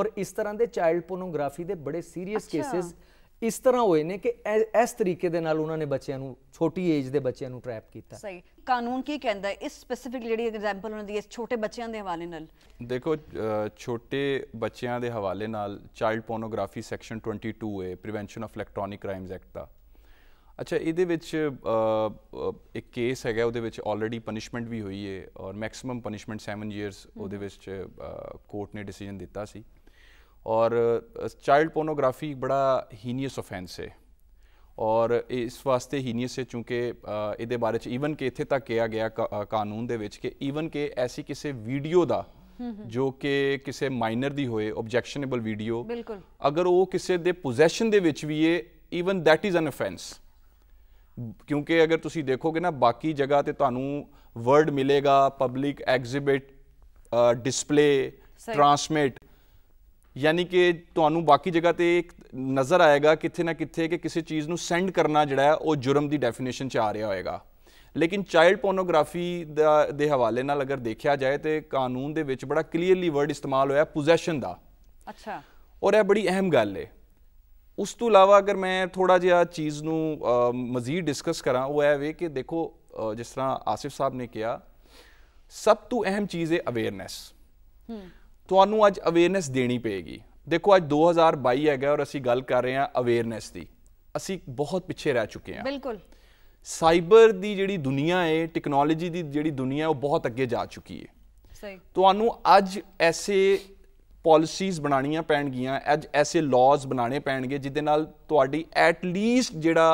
ਔਰ ਇਸ ਤਰ੍ਹਾਂ ਦੇ ਚਾਈਲਡ ਪੋਰਨੋਗ੍ਰਾਫੀ ਦੇ ਬੜੇ ਸੀਰੀਅਸ ਕੇਸਸ ਇਸ ਤਰ੍ਹਾਂ ਹੋਏ ਨੇ ਕਿ ਇਸ ਤਰੀਕੇ ਦੇ ਨਾਲ ਉਹਨਾਂ ਨੇ ਬੱਚਿਆਂ ਨੂੰ ਛੋਟੀ ਏਜ ਦੇ ਬੱਚਿਆਂ ਨੂੰ ਟ੍ਰੈਪ ਕੀਤਾ ਸਹੀ ਕਾਨੂੰਨ ਕੀ ਕਹਿੰਦਾ ਇਸ ਸਪੈਸੀਫਿਕ ਜਿਹੜੀ ਐਗਜ਼ਾਮਪਲ ਉਹਨਾਂ ਦੀ ਇਸ ਛੋਟੇ ਬੱਚਿਆਂ ਦੇ ਹਵਾਲੇ ਨਾਲ ਦੇਖੋ ਛੋਟੇ ਬੱਚਿਆਂ ਦੇ ਹਵਾਲੇ ਨਾਲ ਚਾਈਲਡ ਪੋਰਨੋਗ੍ਰਾਫੀ ਸੈਕਸ਼ਨ 22 ਹੈ prevention of electronic crimes act ਦਾ ਅੱਛਾ ਇਹਦੇ ਵਿੱਚ ਇੱਕ ਕੇਸ ਹੈਗਾ ਉਹਦੇ ਵਿੱਚ ਆਲਰੇਡੀ ਪਨਿਸ਼ਮੈਂਟ ਵੀ ਹੋਈ ਹੈ ਔਰ ਮੈਕਸਿਮਮ ਪਨਿਸ਼ਮੈਂਟ 7 ਇਅਰਸ ਉਹਦੇ ਵਿੱਚ ਕੋਰਟ ਨੇ ਡਿਸੀਜਨ ਦਿੱਤਾ ਸੀ और चाइल्ड पोर्नोग्राफी ਬੜਾ ਹੀਨੀਅਸ ਆਫੈਂਸ ਹੈ ਔਰ ਇਸ ਵਾਸਤੇ ਹੀਨੀਅਸ ਹੈ ਕਿਉਂਕਿ ਇਹਦੇ ਬਾਰੇ ਚ ਇਵਨ ਕਿ ਇੱਥੇ ਤੱਕ ਕਿਹਾ ਗਿਆ ਕਾਨੂੰਨ ਦੇ ਵਿੱਚ ਕਿ ਇਵਨ ਕਿ ਐਸੀ ਕਿਸੇ ਵੀਡੀਓ ਦਾ ਜੋ ਕਿ ਕਿਸੇ ਮਾਈਨਰ ਦੀ ਹੋਏ ਆਬਜੈਕਸ਼ਨੇਬਲ ਵੀਡੀਓ ਬਿਲਕੁਲ ਅਗਰ ਉਹ ਕਿਸੇ ਦੇ ਪੋਜੈਸ਼ਨ ਦੇ ਵਿੱਚ ਵੀ ਹੈ even that is an offence ਕਿਉਂਕਿ ਅਗਰ ਤੁਸੀਂ ਦੇਖੋਗੇ ਨਾ ਬਾਕੀ ਜਗ੍ਹਾ ਤੇ ਤੁਹਾਨੂੰ ਵਰਡ ਮਿਲੇਗਾ ਪਬਲਿਕ ਐਗਜ਼ਿਬਿਟ ਡਿਸਪਲੇ ਟ੍ਰਾਂਸਮਿਟ ਯਾਨੀ ਕਿ ਤੁਹਾਨੂੰ ਬਾਕੀ ਜਗ੍ਹਾ ਤੇ ਨਜ਼ਰ ਆਏਗਾ ਕਿੱਥੇ ਨਾ ਕਿੱਥੇ ਕਿ ਕਿਸੇ ਚੀਜ਼ ਨੂੰ ਸੈਂਡ ਕਰਨਾ ਜਿਹੜਾ ਹੈ ਉਹ ਜੁਰਮ ਦੀ ਡੈਫੀਨੇਸ਼ਨ 'ਚ ਆ ਰਿਹਾ ਹੋਏਗਾ ਲੇਕਿਨ ਚਾਈਲਡ ਪੋਰਨੋਗ੍ਰਾਫੀ ਦੇ ਹਵਾਲੇ ਨਾਲ ਅਗਰ ਦੇਖਿਆ ਜਾਏ ਤੇ ਕਾਨੂੰਨ ਦੇ ਵਿੱਚ ਬੜਾ ਕਲੀਅਰਲੀ ਵਰਡ ਇਸਤੇਮਾਲ ਹੋਇਆ ਪੋਜੈਸ਼ਨ ਦਾ ਅੱਛਾ ਔਰ ਇਹ ਬੜੀ ਅਹਿਮ ਗੱਲ ਹੈ ਉਸ ਤੋਂ ਇਲਾਵਾ ਅਗਰ ਮੈਂ ਥੋੜਾ ਜਿਹਾ ਚੀਜ਼ ਨੂੰ ਮਜ਼ੀਦ ਡਿਸਕਸ ਕਰਾਂ ਉਹ ਹੈ ਵੇ ਕਿ ਦੇਖੋ ਜਿਸ ਤਰ੍ਹਾਂ ਆਸਿਫ ਸਾਹਿਬ ਨੇ ਕਿਹਾ ਸਭ ਤੋਂ ਅਹਿਮ ਚੀਜ਼ ਹੈ ਅਵੇਅਰਨੈਸ ਹੂੰ ਤੁਹਾਨੂੰ ਅੱਜ ਅਵੇਅਰਨੈਸ ਦੇਣੀ ਪਏਗੀ ਦੇਖੋ ਅੱਜ 2022 ਹੈਗਾ ਔਰ ਅਸੀਂ ਗੱਲ ਕਰ ਰਹੇ ਹਾਂ ਅਵੇਅਰਨੈਸ ਦੀ ਅਸੀਂ ਬਹੁਤ ਪਿੱਛੇ ਰਹਿ ਚੁੱਕੇ ਹਾਂ ਬਿਲਕੁਲ ਸਾਈਬਰ ਦੀ ਜਿਹੜੀ ਦੁਨੀਆ ਹੈ ਟੈਕਨੋਲੋਜੀ ਦੀ ਜਿਹੜੀ ਦੁਨੀਆ ਉਹ ਬਹੁਤ ਅੱਗੇ ਜਾ ਚੁੱਕੀ ਹੈ ਸਹੀ ਤੁਹਾਨੂੰ ਅੱਜ ਐਸੇ ਪਾਲਿਸੀਜ਼ ਬਣਾਉਣੀਆਂ ਪੈਣਗੀਆਂ ਅੱਜ ਐਸੇ ਲਾਜ਼ ਬਣਾਉਣੇ ਪੈਣਗੇ ਜਿਹਦੇ ਨਾਲ ਤੁਹਾਡੀ ਐਟ ਲੀਸਟ ਜਿਹੜਾ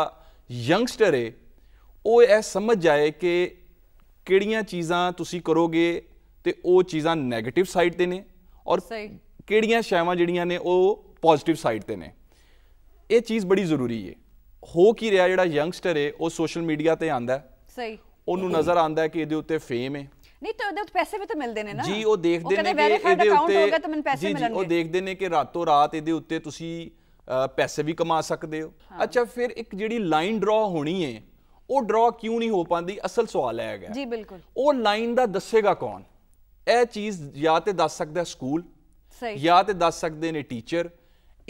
ਯੰਗਸਟਰ ਹੈ ਉਹ ਇਹ ਸਮਝ ਜਾਏ ਕਿ ਕਿਹੜੀਆਂ ਚੀਜ਼ਾਂ ਤੁਸੀਂ ਕਰੋਗੇ ਤੇ ਉਹ ਚੀਜ਼ਾਂ 네ਗੇਟਿਵ ਸਾਈਡ ਤੇ ਨੇ ਔਰ ਕਿਹੜੀਆਂ ਸ਼ੈਵਾਂ ਜਿਹੜੀਆਂ ਨੇ ਉਹ ਪੋਜ਼ਿਟਿਵ ਸਾਈਡ ਤੇ ਨੇ ਇਹ ਚੀਜ਼ ਬੜੀ ਜ਼ਰੂਰੀ ਏ ਹੋ ਕੀ ਰਿਹਾ ਜਿਹੜਾ ਯੰਗਸਟਰ ਏ ਉਹ ਸੋਸ਼ਲ ਮੀਡੀਆ ਤੇ ਆਂਦਾ ਸਹੀ ਉਹਨੂੰ ਨਜ਼ਰ ਆਂਦਾ ਕਿ ਇਹਦੇ ਉੱਤੇ ਫੇਮ ਹੈ ਨਹੀਂ ਤਾਂ ਉਹਦੇ ਉੱਤੇ ਪੈਸੇ ਵੀ ਤਾਂ ਮਿਲਦੇ ਨੇ ਨਾ ਜੀ ਉਹ ਦੇਖਦੇ ਨੇ ਕਿ ਇਹਦੇ ਉੱਤੇ ਜੀ ਜੀ ਉਹ ਦੇਖਦੇ ਨੇ ਕਿ ਰਾਤੋਂ ਰਾਤ ਇਹਦੇ ਉੱਤੇ ਤੁਸੀਂ ਪੈਸੇ ਵੀ ਕਮਾ ਸਕਦੇ ਹੋ ਅੱਛਾ ਫਿਰ ਇੱਕ ਜਿਹੜੀ ਲਾਈਨ ਡਰਾ ਹੋਣੀ ਏ ਉਹ ਡਰਾ ਕਿਉਂ ਨਹੀਂ ਹੋ ਪਾਂਦੀ ਅਸਲ ਸਵਾਲ ਹੈਗਾ ਜੀ ਬਿਲਕੁਲ ਉਹ ਲਾਈਨ ਦਾ ਦੱਸੇਗਾ ਕੌਣ ਇਹ ਚੀਜ਼ ਜਾਂ ਤੇ ਦੱਸ ਸਕਦਾ ਸਕੂਲ ਸਹੀ ਜਾਂ ਤੇ ਦੱਸ ਸਕਦੇ ਨੇ ਟੀਚਰ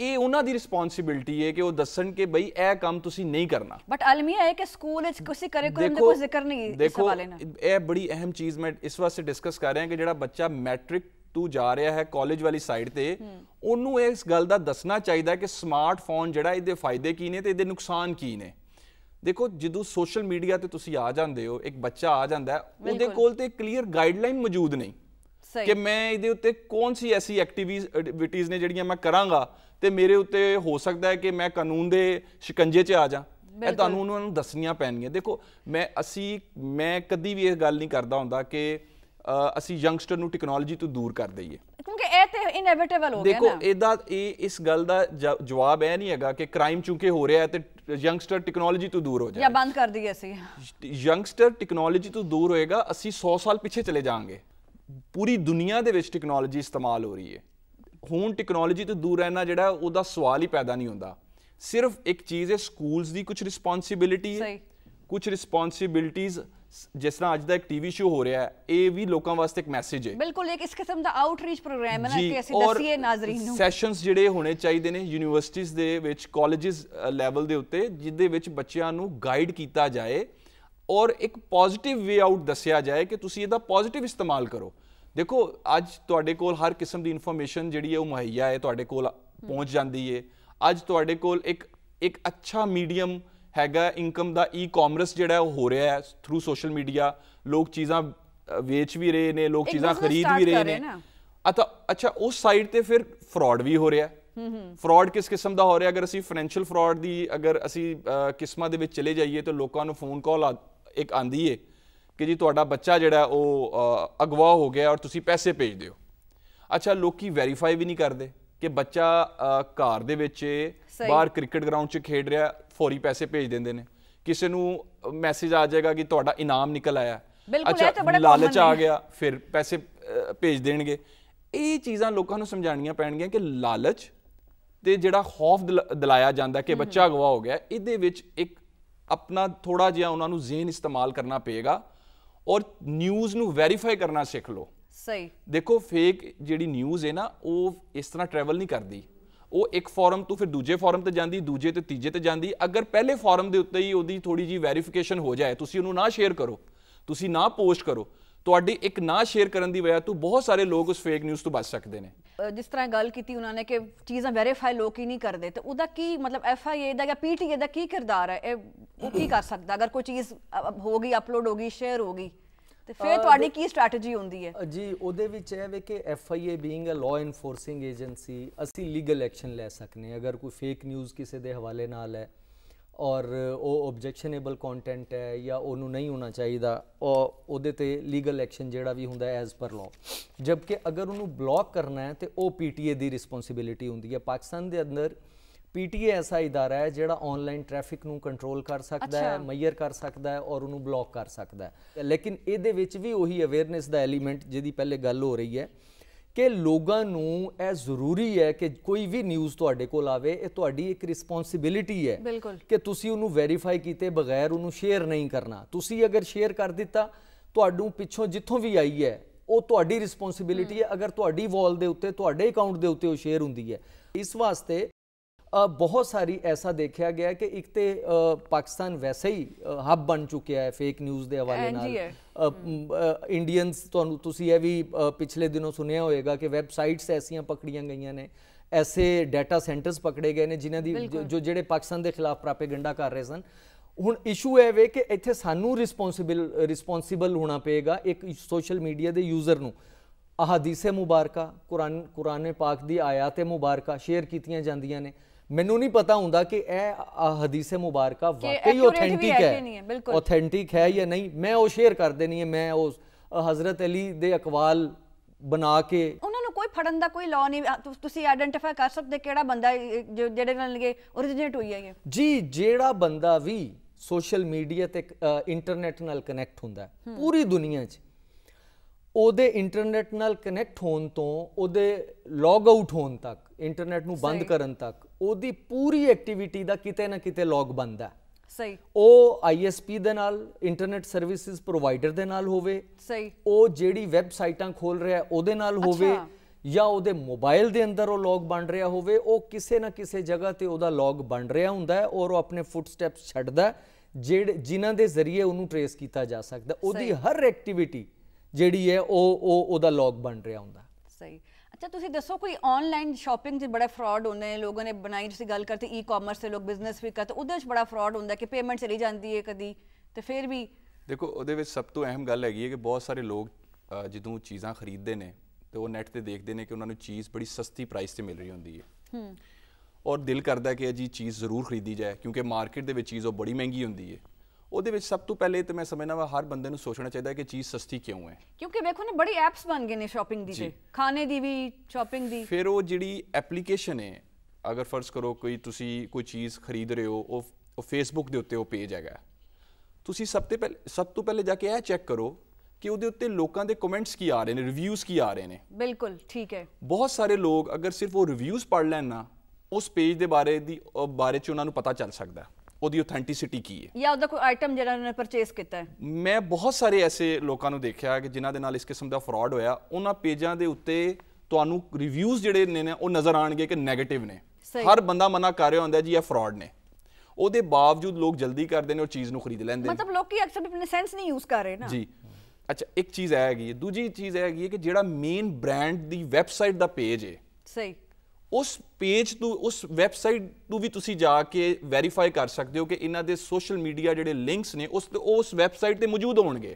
ਇਹ ਉਹਨਾਂ ਦੀ ਰਿਸਪੌਂਸਿਬਿਲਟੀ ਹੈ ਕਿ ਉਹ ਦੱਸਣ ਕਿ ਬਈ ਇਹ ਕੰਮ ਤੁਸੀਂ ਨਹੀਂ ਕਰਨਾ ਬਟ ਅਲਮੀਆ ਹੈ ਕਿ ਸਕੂਲ ਵਿੱਚ ਕੋਈ ਕਰਿਕੂਲਮ ਦਾ ਕੋਈ ਜ਼ਿਕਰ ਨਹੀਂ ਇਸ ਹਵਾਲੇ ਨਾਲ ਇਹ ਬੜੀ ਅਹਿਮ ਚੀਜ਼ ਮੈਂ ਇਸ ਵਾਸਤੇ ਡਿਸਕਸ ਕਰ ਰਿਹਾ ਕਿ ਜਿਹੜਾ ਬੱਚਾ ਮੈਟ੍ਰਿਕ ਤੂੰ ਜਾ ਰਿਹਾ ਹੈ ਕਾਲਜ ਵਾਲੀ ਸਾਈਡ ਤੇ ਉਹਨੂੰ ਇਸ ਗੱਲ ਦਾ ਦੱਸਣਾ ਚਾਹੀਦਾ ਕਿ ਸਮਾਰਟਫੋਨ ਜਿਹੜਾ ਇਹਦੇ ਫਾਇਦੇ ਕੀ ਨੇ ਤੇ ਇਹਦੇ ਨੁਕਸਾਨ ਕੀ ਨੇ ਦੇਖੋ ਜਦੋਂ ਸੋਸ਼ਲ ਮੀਡੀਆ ਤੇ ਤੁਸੀਂ ਆ ਜਾਂਦੇ ਹੋ ਇੱਕ ਬੱਚਾ ਆ ਜਾਂਦਾ ਉਹਦੇ ਕੋਲ ਤੇ ਕਲੀਅਰ ਗਾਈਡਲਾਈਨ ਮੌਜੂਦ ਨਹੀਂ ਕਿ ਮੈਂ ਇਹਦੇ ਉੱਤੇ ਕੌਣ ਸੀ ਐਸੀ ਐਕਟੀਵਿਟੀਜ਼ ਨੇ ਜਿਹੜੀਆਂ ਮੈਂ ਕਰਾਂਗਾ ਤੇ ਮੇਰੇ ਉੱਤੇ ਹੋ ਸਕਦਾ ਹੈ ਕਿ ਮੈਂ ਕਾਨੂੰਨ ਦੇ ਸ਼ਿਕੰਜੇ 'ਚ ਆ ਜਾ ਇਹ ਤੁਹਾਨੂੰ ਉਹਨਾਂ ਨੂੰ ਦੱਸਣੀਆਂ ਪੈਣਗੀਆਂ ਦੇਖੋ ਮੈਂ ਅਸੀਂ ਮੈਂ ਕਦੀ ਵੀ ਇਹ ਗੱਲ ਨਹੀਂ ਕਰਦਾ ਹੁੰਦਾ ਕਿ ਅਸੀਂ ਯੰਗਸਟਰ ਨੂੰ ਟੈਕਨੋਲੋਜੀ ਤੋਂ ਦੂਰ ਕਰ ਦਈਏ ਕਿਉਂਕਿ ਇਹ ਤੇ ਇਨੇਵਿਟੇਬਲ ਹੋ ਗਿਆ ਦੇਖੋ ਇਹਦਾ ਇਹ ਇਸ ਗੱਲ ਦਾ ਜਵਾਬ ਇਹ ਨਹੀਂ ਹੈਗਾ ਕਿ ਕ੍ਰਾਈਮ ਚੁੱਕੇ ਹੋ ਰਿਹਾ ਹੈ ਤੇ ਯੰਗਸਟਰ ਟੈਕਨੋਲੋਜੀ ਤੋਂ ਦੂਰ ਹੋ ਜਾਏ ਜਾਂ ਬੰਦ ਕਰ ਦਈਏ ਅਸੀਂ ਯੰਗਸਟਰ ਟੈਕਨੋਲੋਜੀ ਤੋਂ ਦੂਰ ਹੋਏਗਾ ਅਸੀਂ 100 ਸਾਲ ਪਿੱਛੇ ਚਲੇ ਜਾਾਂਗੇ ਪੂਰੀ ਦੁਨੀਆ ਦੇ ਵਿੱਚ ਟੈਕਨੋਲੋਜੀ ਇਸਤੇਮਾਲ ਹੋ ਰਹੀ ਹੈ ਹੁਣ ਟੈਕਨੋਲੋਜੀ ਤੋਂ ਦੂਰ ਰਹਿਣਾ ਜਿਹੜਾ ਉਹਦਾ ਸਵਾਲ ਹੀ ਪੈਦਾ ਨਹੀਂ ਹੁੰਦਾ ਸਿਰਫ ਇੱਕ ਚੀਜ਼ ਹੈ ਸਕੂਲਸ ਦੀ ਕੁਝ ਰਿਸਪੌਂਸਿਬਿਲਟੀ ਹੈ ਕੁਝ ਰਿਸਪੌਂਸਿਬਿਲਟੀਆਂ ਜਿਸ ਤਰ੍ਹਾਂ ਅੱਜ ਦਾ ਇੱਕ ਟੀਵੀ ਸ਼ੋਅ ਹੋ ਰਿਹਾ ਹੈ ਇਹ ਵੀ ਲੋਕਾਂ ਵਾਸਤੇ ਇੱਕ ਮੈਸੇਜ ਹੈ ਬਿਲਕੁਲ ਇੱਕ ਇਸ ਕਿਸਮ ਦਾ ਆਊਟਰੀਚ ਪ੍ਰੋਗਰਾਮ ਹੈ ਨਾ ਕਿ ਅਸੀਂ ਦੱਸੀਏ ਨਾਜ਼ਰੀਨ ਨੂੰ ਸੈਸ਼ਨਸ ਜਿਹੜੇ ਹੋਣੇ ਚਾਹੀਦੇ ਨੇ ਯੂਨੀਵਰਸਿਟੀਆਂ ਦੇ ਵਿੱਚ ਕਾਲਜਸ ਲੈਵਲ ਦੇ ਉੱਤੇ ਜਿੱਦੇ ਵਿੱਚ ਬੱਚਿਆਂ ਨੂੰ ਗਾਈਡ ਕੀਤਾ ਜਾਏ ਔਰ ਇੱਕ ਪੋਜ਼ਿਟਿਵ ਵੇ ਆਊਟ ਦੱਸਿਆ ਜਾਏ ਕਿ ਤੁਸੀਂ ਇਹਦਾ ਪੋਜ਼ਿਟਿਵ ਇਸਤੇਮਾਲ ਕਰੋ ਦੇਖੋ ਅੱਜ ਤੁਹਾਡੇ ਕੋਲ ਹਰ ਕਿਸਮ ਦੀ ਇਨਫੋਰਮੇਸ਼ਨ ਜਿਹੜੀ ਹੈ ਉਹ ਮੁਹੱਈਆ ਹੈ ਤੁਹਾਡੇ ਕੋਲ ਪਹੁੰਚ ਜਾਂਦੀ ਹੈ ਅੱਜ ਤੁਹਾਡੇ ਕੋਲ ਇੱਕ ਇੱਕ ਅੱਛਾ ਮੀਡੀਅਮ ਹੈਗਾ ਇਨਕਮ ਦਾ ਈ-ਕਾਮਰਸ ਜਿਹੜਾ ਉਹ ਹੋ ਰਿਹਾ ਹੈ ਥਰੂ ਸੋਸ਼ਲ ਮੀਡੀਆ ਲੋਕ ਚੀਜ਼ਾਂ ਵੇਚ ਵੀ ਰਹੇ ਨੇ ਲੋਕ ਚੀਜ਼ਾਂ ਖਰੀਦ ਵੀ ਰਹੇ ਨੇ ਅਤਾ ਅੱਛਾ ਉਸ ਸਾਈਡ ਤੇ ਫਿਰ ਫਰਾਡ ਵੀ ਹੋ ਰਿਹਾ ਹੈ ਫਰਾਡ ਕਿਸ ਕਿਸਮ ਦਾ ਹੋ ਰਿਹਾ ਅਗਰ ਅਸੀਂ ਫਾਈਨੈਂਸ਼ੀਅਲ ਫਰਾਡ ਦੀ ਅਗਰ ਅਸੀਂ ਕਿਸਮਾਂ ਦੇ ਵਿੱਚ ਚਲੇ ਜਾਈਏ ਤਾਂ ਲੋਕਾਂ ਨੂੰ ਫੋਨ ਕਾਲ ਇੱਕ ਆਂਦੀ ਏ ਕਿ ਜੀ ਤੁਹਾਡਾ ਬੱਚਾ ਜਿਹੜਾ ਉਹ ਅਗਵਾ ਹੋ ਗਿਆ ਔਰ ਤੁਸੀਂ ਪੈਸੇ ਭੇਜ ਦਿਓ ਅੱਛਾ ਲੋਕੀ ਵੈਰੀਫਾਈ ਵੀ ਨਹੀਂ ਕਰਦੇ ਕਿ ਬੱਚਾ ਘਰ ਦੇ ਵਿੱਚ ਬਾਹਰ ਕ੍ਰਿਕਟ ਗਰਾਊਂਡ 'ਚ ਖੇਡ ਰਿਹਾ ਫੌਰੀ ਪੈਸੇ ਭੇਜ ਦਿੰਦੇ ਨੇ ਕਿਸੇ ਨੂੰ ਮੈਸੇਜ ਆ ਜਾਏਗਾ ਕਿ ਤੁਹਾਡਾ ਇਨਾਮ ਨਿਕਲ ਆਇਆ ਅੱਛਾ ਲਾਲਚ ਆ ਗਿਆ ਫਿਰ ਪੈਸੇ ਭੇਜ ਦੇਣਗੇ ਇਹ ਚੀਜ਼ਾਂ ਲੋਕਾਂ ਨੂੰ ਸਮਝਾਣੀਆਂ ਪੈਣਗੀਆਂ ਕਿ ਲਾਲਚ ਤੇ ਜਿਹੜਾ ਖੌਫ ਦਿਲਾਇਆ ਜਾਂਦਾ ਕਿ ਬੱਚਾ ਅਗਵਾ ਹੋ ਗਿਆ ਇਹਦੇ ਵਿੱਚ ਇੱਕ ਆਪਣਾ ਥੋੜਾ ਜਿਹਾ ਉਹਨਾਂ ਨੂੰ ਜ਼ੇਨ ਇਸਤੇਮਾਲ ਕਰਨਾ ਪਏਗਾ ਔਰ ਨਿਊਜ਼ ਨੂੰ ਵੈਰੀਫਾਈ ਕਰਨਾ ਸਿੱਖ ਲਓ ਸਹੀ ਦੇਖੋ ਫੇਕ ਜਿਹੜੀ ਨਿਊਜ਼ ਹੈ ਨਾ ਉਹ ਇਸ ਤਰ੍ਹਾਂ ਟਰੈਵਲ ਨਹੀਂ ਕਰਦੀ ਉਹ ਇੱਕ ਫੋਰਮ ਤੋਂ ਫਿਰ ਦੂਜੇ ਫੋਰਮ ਤੇ ਜਾਂਦੀ ਦੂਜੇ ਤੇ ਤੀਜੇ ਤੇ ਜਾਂਦੀ ਅਗਰ ਪਹਿਲੇ ਫੋਰਮ ਦੇ ਉੱਤੇ ਹੀ ਉਹਦੀ ਥੋੜੀ ਜੀ ਵੈਰੀਫਿਕੇਸ਼ਨ ਹੋ ਜਾਏ ਤੁਸੀਂ ਉਹਨੂੰ ਨਾ ਸ਼ੇਅਰ ਕਰੋ ਤੁਸੀਂ ਨਾ ਪੋਸਟ ਕਰੋ ਤੁਹਾਡੀ ਇੱਕ ਨਾ ਸ਼ੇਅਰ ਕਰਨ ਦੀ ਵਜ੍ਹਾ ਤੋਂ ਬਹੁਤ ਸਾਰੇ ਲੋਕ ਉਸ ਫੇਕ ਨਿਊਜ਼ ਤੋਂ ਬਚ ਸਕਦੇ ਨੇ ਜਿਸ ਤਰ੍ਹਾਂ ਗੱਲ ਕੀਤੀ ਉਹਨਾਂ ਨੇ ਕਿ ਚੀਜ਼ਾਂ ਵੈਰੀਫਾਈ ਲੋਕ ਹੀ ਨਹੀਂ ਕਰਦੇ ਤੇ ਉਹਦਾ ਕੀ ਮਤਲਬ ਐਫ ਆਈ ਏ ਦਾ ਜਾਂ ਪੀ ਟੀ ਏ ਦਾ ਕੀ ਕਿਰਦਾਰ ਹੈ ਇਹ ਉਹ ਕੀ ਕਰ ਸਕਦਾ ਅਗਰ ਕੋਈ ਚੀਜ਼ ਹੋ ਗਈ ਅਪਲੋਡ ਹੋ ਗਈ ਸ਼ੇਅਰ ਹੋ ਗਈ ਤੇ ਫਿਰ ਤੁਹਾਡੀ ਕੀ ਸਟ੍ਰੈਟਜੀ ਹੁੰਦੀ ਹੈ ਜੀ ਉਹਦੇ ਵਿੱਚ ਇਹ ਵੇ ਕਿ F I A being a law enforcing agency ਅਸੀਂ ਲੀਗਲ ਐਕਸ਼ਨ ਲੈ ਸਕਨੇ ਅਗਰ ਕੋਈ ਫੇਕ ਨਿਊਜ਼ ਕਿਸੇ ਦੇ ਹਵਾਲੇ ਨਾਲ ਹੈ ਔਰ ਉਹ ਆਬਜੈਕਸ਼ਨੇਬਲ ਕੰਟੈਂਟ ਹੈ ਜਾਂ ਉਹਨੂੰ ਨਹੀਂ ਹੋਣਾ ਚਾਹੀਦਾ ਉਹ ਉਹਦੇ ਤੇ ਲੀਗਲ ਐਕਸ਼ਨ ਜਿਹੜਾ ਵੀ ਹੁੰਦਾ ਐਜ਼ ਪਰ ਲਾਅ ਜਦਕਿ ਅਗਰ ਉਹਨੂੰ ਬਲੌਕ ਕਰਨਾ ਹੈ ਤੇ ਉਹ ਪੀਟੀਏ ਦੀ ਰਿਸਪੌਂਸਿਬਿਲਟੀ ਹੁੰਦੀ ਹੈ ਪਾਕਿਸਤਾਨ ਦੇ ਅੰਦਰ ਪੀਟੀਏ ਐਸਾ ਇਦਾਰਾ ਹੈ ਜਿਹੜਾ ਆਨਲਾਈਨ ਟ੍ਰੈਫਿਕ ਨੂੰ ਕੰਟਰੋਲ ਕਰ ਸਕਦਾ ਹੈ ਮਈਅਰ ਕਰ ਸਕਦਾ ਹੈ ਔਰ ਉਹਨੂੰ ਬਲੌਕ ਕਰ ਸਕਦਾ ਹੈ ਲੇਕਿਨ ਇਹਦੇ ਵਿੱਚ ਵੀ ਉਹੀ ਅਵੇਅਰਨੈਸ ਦਾ ਐਲੀਮੈਂਟ ਜਿਹਦੀ ਪਹਿਲੇ ਗੱਲ ਹੋ ਰਹੀ ਹੈ ਕਿ ਲੋਕਾਂ ਨੂੰ ਇਹ ਜ਼ਰੂਰੀ ਹੈ ਕਿ ਕੋਈ ਵੀ ਨਿਊਜ਼ ਤੁਹਾਡੇ ਕੋਲ ਆਵੇ ਇਹ ਤੁਹਾਡੀ ਇੱਕ ਰਿਸਪੌਂਸਿਬਿਲਟੀ ਹੈ ਕਿ ਤੁਸੀਂ ਉਹਨੂੰ ਵੈਰੀਫਾਈ ਕੀਤੇ ਬਗੈਰ ਉਹਨੂੰ ਸ਼ੇਅਰ ਨਹੀਂ ਕਰਨਾ ਤੁਸੀਂ ਅਗਰ ਸ਼ੇਅਰ ਕਰ ਦਿੱਤਾ ਤੁਹਾਨੂੰ ਪਿੱਛੋਂ ਜਿੱਥੋਂ ਵੀ ਆਈ ਹੈ ਉਹ ਤੁਹਾਡੀ ਰਿਸਪੌਂਸਿਬਿਲਟੀ ਹੈ ਅਗਰ ਤੁਹਾਡੀ ਵਾਲ ਦੇ ਉੱਤੇ ਤੁਹਾਡੇ ਅਕਾਊਂਟ ਦੇ ਉੱਤੇ ਉਹ ਸ਼ੇਅਰ ਹੁੰਦੀ ਹੈ ਇਸ ਵਾਸਤੇ ਬਹੁਤ ਸਾਰੀ ਐਸਾ ਦੇਖਿਆ ਗਿਆ ਕਿ ਇੱਕ ਤੇ ਪਾਕਿਸਤਾਨ ਵੈਸੇ ਹੀ ਹੱਬ ਬਣ ਚੁੱਕਿਆ ਹੈ ਫੇਕ ਨਿਊਜ਼ ਦੇ ਹਵਾਲੇ ਨਾਲ ਇੰਡੀਅਨਸ ਤੁਹਾਨੂੰ ਤੁਸੀਂ ਇਹ ਵੀ ਪਿਛਲੇ ਦਿਨੋਂ ਸੁਣਿਆ ਹੋਵੇਗਾ ਕਿ ਵੈਬਸਾਈਟਸ ਐਸੀਆਂ ਪਕੜੀਆਂ ਗਈਆਂ ਨੇ ਐਸੇ ਡਾਟਾ ਸੈਂਟਰਸ ਪਕੜੇ ਗਏ ਨੇ ਜਿਨ੍ਹਾਂ ਦੀ ਜੋ ਜਿਹੜੇ ਪਾਕਿਸਤਾਨ ਦੇ ਖਿਲਾਫ ਪ੍ਰਾਪੇਗੈਂਡਾ ਕਰ ਰਹੇ ਸਨ ਹੁਣ ਇਸ਼ੂ ਹੈ ਵੇ ਕਿ ਇੱਥੇ ਸਾਨੂੰ ਰਿਸਪੌਂਸਿਬਲ ਰਿਸਪੌਂਸਿਬਲ ਹੋਣਾ ਪਏਗਾ ਇੱਕ ਸੋਸ਼ਲ ਮੀਡੀਆ ਦੇ ਯੂਜ਼ਰ ਨੂੰ ਅਹਾਦੀਸੇ ਮੁਬਾਰਕਾ ਕੁਰਾਨ ਕੁਰਾਨੇ ਪਾਕ ਦੀ ਆਇਤ ਮੁਬਾਰਕਾ ਸ਼ੇਅਰ ਕੀਤੀਆਂ ਜਾਂਦੀਆਂ ਨੇ ਮੈਨੂੰ ਨਹੀਂ ਪਤਾ ਹੁੰਦਾ ਕਿ ਇਹ ਹਦੀਸੇ ਮੁਬਾਰਕਾ ਵਾਕਈ ਆਥੈਂਟਿਕ ਹੈ ਆਥੈਂਟਿਕ ਹੈ ਜਾਂ ਨਹੀਂ ਮੈਂ ਉਹ ਸ਼ੇਅਰ ਕਰ ਦੇਣੀ ਹੈ ਮੈਂ ਉਸ ਹਜ਼ਰਤ ਅਲੀ ਦੇ ਅਕਵਾਲ ਬਣਾ ਕੇ ਉਹਨਾਂ ਨੂੰ ਕੋਈ ਫੜਨ ਦਾ ਕੋਈ ਲਾਅ ਨਹੀਂ ਤੁਸੀਂ ਆਇਡੈਂਟੀਫਾਈ ਕਰ ਸਕਦੇ ਕਿਹੜਾ ਬੰਦਾ ਜਿਹੜੇ ਨਾਲ ਲਗੇ originate ਹੋਈ ਹੈ ਜੀ ਜਿਹੜਾ ਬੰਦਾ ਵੀ ਸੋਸ਼ਲ ਮੀਡੀਆ ਤੇ ਇੰਟਰਨੈਟ ਨਾਲ ਕਨੈਕਟ ਹੁੰਦਾ ਪੂਰੀ ਦੁਨੀਆ 'ਚ ਉਹਦੇ ਇੰਟਰਨੈਟ ਨਾਲ ਕਨੈਕਟ ਹੋਣ ਤੋਂ ਉਹਦੇ ਲੌਗ ਆਊਟ ਹੋਣ ਤੱਕ ਇੰਟਰਨੈਟ ਨੂੰ ਬੰਦ ਕਰਨ ਤੱਕ ਉਹਦੀ ਪੂਰੀ ਐਕਟੀਵਿਟੀ ਦਾ ਕਿਤੇ ਨਾ ਕਿਤੇ ਲੌਗ ਬੰਦ ਹੈ ਸਹੀ ਉਹ ਆਈਐਸਪੀ ਦੇ ਨਾਲ ਇੰਟਰਨੈਟ ਸਰਵਿਸਿਜ਼ ਪ੍ਰੋਵਾਈਡਰ ਦੇ ਨਾਲ ਹੋਵੇ ਸਹੀ ਉਹ ਜਿਹੜੀ ਵੈਬਸਾਈਟਾਂ ਖੋਲ ਰਿਹਾ ਉਹਦੇ ਨਾਲ ਹੋਵੇ ਜਾਂ ਉਹਦੇ ਮੋਬਾਈਲ ਦੇ ਅੰਦਰ ਉਹ ਲੌਗ ਬਣ ਰਿਹਾ ਹੋਵੇ ਉਹ ਕਿਸੇ ਨਾ ਕਿਸੇ ਜਗ੍ਹਾ ਤੇ ਉਹਦਾ ਲੌਗ ਬਣ ਰਿਹਾ ਹੁੰਦਾ ਹੈ ਔਰ ਉਹ ਆਪਣੇ ਫੁੱਟਸਟੈਪਸ ਛੱਡਦਾ ਜਿਹੜੇ ਜਿਨ੍ਹਾਂ ਦੇ ਜ਼ਰੀਏ ਉਹਨੂੰ ਟ੍ਰੇਸ ਕੀਤਾ ਜਾ ਸਕਦਾ ਉਹਦੀ ਹਰ ਐਕਟੀਵਿਟੀ ਜਿਹੜੀ ਹੈ ਉਹ ਉਹ ਉਹਦਾ ਲੌਗ ਬਣ ਰਿਹਾ ਹੁੰਦਾ ਸਹੀ ਅੱਛਾ ਤੁਸੀਂ ਦੱਸੋ ਕੋਈ ਆਨਲਾਈਨ ਸ਼ਾਪਿੰਗ 'ਚ ਬੜਾ ਫਰਾਡ ਹੁੰਦਾ ਹੈ ਲੋਕਾਂ ਨੇ ਬਣਾਈ ਤੁਸੀਂ ਗੱਲ ਕਰਤੇ ਈ ਕਾਮਰਸ ਤੇ ਲੋਕ ਬਿਜ਼ਨਸ ਵੀ ਕਰਦੇ ਉਹਦੇ 'ਚ ਬੜਾ ਫਰਾਡ ਹੁੰਦਾ ਕਿ ਪੇਮੈਂਟ ਚਲੀ ਜਾਂਦੀ ਹੈ ਕਦੀ ਤੇ ਫਿਰ ਵੀ ਦੇਖੋ ਉਹਦੇ ਵਿੱਚ ਸਭ ਤੋਂ ਅਹਿਮ ਗੱਲ ਹੈਗੀ ਹੈ ਕਿ ਬਹੁਤ ਸਾਰੇ ਲੋਕ ਜਦੋਂ ਚੀਜ਼ਾਂ ਖਰੀਦਦੇ ਨੇ ਤੇ ਉਹ ਨੈਟ ਤੇ ਦੇਖਦੇ ਨੇ ਕਿ ਉਹਨਾਂ ਨੂੰ ਚੀਜ਼ ਬੜੀ ਸਸਤੀ ਪ੍ਰਾਈਸ ਤੇ ਮਿਲ ਰਹੀ ਹੁੰਦੀ ਹੈ ਹੂੰ ਔਰ ਦਿਲ ਕਰਦਾ ਕਿ ਅਜੀ ਚੀਜ਼ ਜ਼ਰੂਰ ਖਰੀਦੀ ਜਾਏ ਕਿਉਂਕਿ ਮਾਰਕੀਟ ਦੇ ਵਿੱਚ ਚੀਜ਼ ਉਹ ਬੜੀ ਮਹਿੰਗੀ ਹੁੰਦੀ ਹੈ ਉਹਦੇ ਵਿੱਚ ਸਭ ਤੋਂ ਪਹਿਲੇ ਤੇ ਮੈਂ ਸਮਝਣਾ ਵਾ ਹਰ ਬੰਦੇ ਨੂੰ ਸੋਚਣਾ ਚਾਹੀਦਾ ਕਿ ਚੀਜ਼ ਸਸਤੀ ਕਿਉਂ ਹੈ ਕਿਉਂਕਿ ਵੇਖੋ ਨਾ ਬੜੀ ਐਪਸ ਬਣ ਗਏ ਨੇ ਸ਼ਾਪਿੰਗ ਦੀ ਤੇ ਖਾਣੇ ਦੀ ਵੀ ਸ਼ਾਪਿੰਗ ਦੀ ਫਿਰ ਉਹ ਜਿਹੜੀ ਐਪਲੀਕੇਸ਼ਨ ਹੈ ਅਗਰ ਫਰਜ਼ ਕਰੋ ਕੋਈ ਤੁਸੀਂ ਕੋਈ ਚੀਜ਼ ਖਰੀਦ ਰਹੇ ਹੋ ਉਹ ਉਹ ਫੇਸਬੁੱਕ ਦੇ ਉੱਤੇ ਉਹ ਪੇਜ ਹੈਗਾ ਤੁਸੀਂ ਸਭ ਤੋਂ ਪਹਿਲੇ ਸਭ ਤੋਂ ਪਹਿਲੇ ਜਾ ਕੇ ਇਹ ਚੈੱਕ ਕਰੋ ਕਿ ਉਹਦੇ ਉੱਤੇ ਲੋਕਾਂ ਦੇ ਕਮੈਂਟਸ ਕੀ ਆ ਰਹੇ ਨੇ ਰਿਵਿਊਜ਼ ਕੀ ਆ ਰਹੇ ਨੇ ਬਿਲਕੁਲ ਠੀਕ ਹੈ ਬਹੁਤ ਸਾਰੇ ਲੋਕ ਅਗਰ ਸਿਰਫ ਉਹ ਰਿਵਿਊਜ਼ ਪੜ੍ਹ ਲੈਣ ਨਾ ਉਸ ਪੇਜ ਦੇ ਬਾਰੇ ਦੀ ਬਾਰੇ ਚ ਉਹਨਾਂ ਨੂੰ ਪਤਾ ਚੱਲ ਸਕਦਾ ਉਹਦੀ ਆਥੈਂਟਿਸਿਟੀ ਕੀ ਹੈ ਜਾਂ ਉਹਦਾ ਕੋਈ ਆਈਟਮ ਜਿਹੜਾ ਉਹਨੇ ਪਰਚੇਸ ਕੀਤਾ ਹੈ ਮੈਂ ਬਹੁਤ ਸਾਰੇ ਐਸੇ ਲੋਕਾਂ ਨੂੰ ਦੇਖਿਆ ਕਿ ਜਿਨ੍ਹਾਂ ਦੇ ਨਾਲ ਇਸ ਕਿਸਮ ਦਾ ਫਰਾਡ ਹੋਇਆ ਉਹਨਾਂ ਪੇਜਾਂ ਦੇ ਉੱਤੇ ਤੁਹਾਨੂੰ ਰਿਵਿਊਜ਼ ਜਿਹੜੇ ਨੇ ਉਹ ਨਜ਼ਰ ਆਣਗੇ ਕਿ 네ਗੇਟਿਵ ਨੇ ਹਰ ਬੰਦਾ ਮਨਾ ਕਰ ਰਿਹਾ ਹੁੰਦਾ ਜੀ ਇਹ ਫਰਾਡ ਨੇ ਉਹਦੇ ਬਾਵਜੂਦ ਲੋਕ ਜਲਦੀ ਕਰਦੇ ਨੇ ਉਹ ਚੀਜ਼ ਨੂੰ ਖਰੀਦ ਲੈਂਦੇ ਨੇ ਮਤਲਬ ਲੋਕੀ ਅਕਸਰ ਆਪਣੇ ਸੈਂਸ ਨਹੀਂ ਯੂਜ਼ ਕਰ ਰਹੇ ਨਾ ਜੀ ਅੱਛਾ ਇੱਕ ਚੀਜ਼ ਆਏਗੀ ਹੈਗੀ ਦੂਜੀ ਚੀਜ਼ ਆਏਗੀ ਹੈਗੀ ਕਿ ਜਿਹੜਾ ਮੇਨ ਬ੍ਰਾਂਡ ਦੀ ਵੈਬਸਾਈਟ ਦਾ ਪੇਜ ਹੈ ਸਹੀ ਉਸ ਪੇਜ ਤੋਂ ਉਸ ਵੈਬਸਾਈਟ ਤੋਂ ਵੀ ਤੁਸੀਂ ਜਾ ਕੇ ਵੈਰੀਫਾਈ ਕਰ ਸਕਦੇ ਹੋ ਕਿ ਇਹਨਾਂ ਦੇ ਸੋਸ਼ਲ ਮੀਡੀਆ ਜਿਹੜੇ ਲਿੰਕਸ ਨੇ ਉਸ ਉਸ ਵੈਬਸਾਈਟ ਤੇ ਮੌਜੂਦ ਹੋਣਗੇ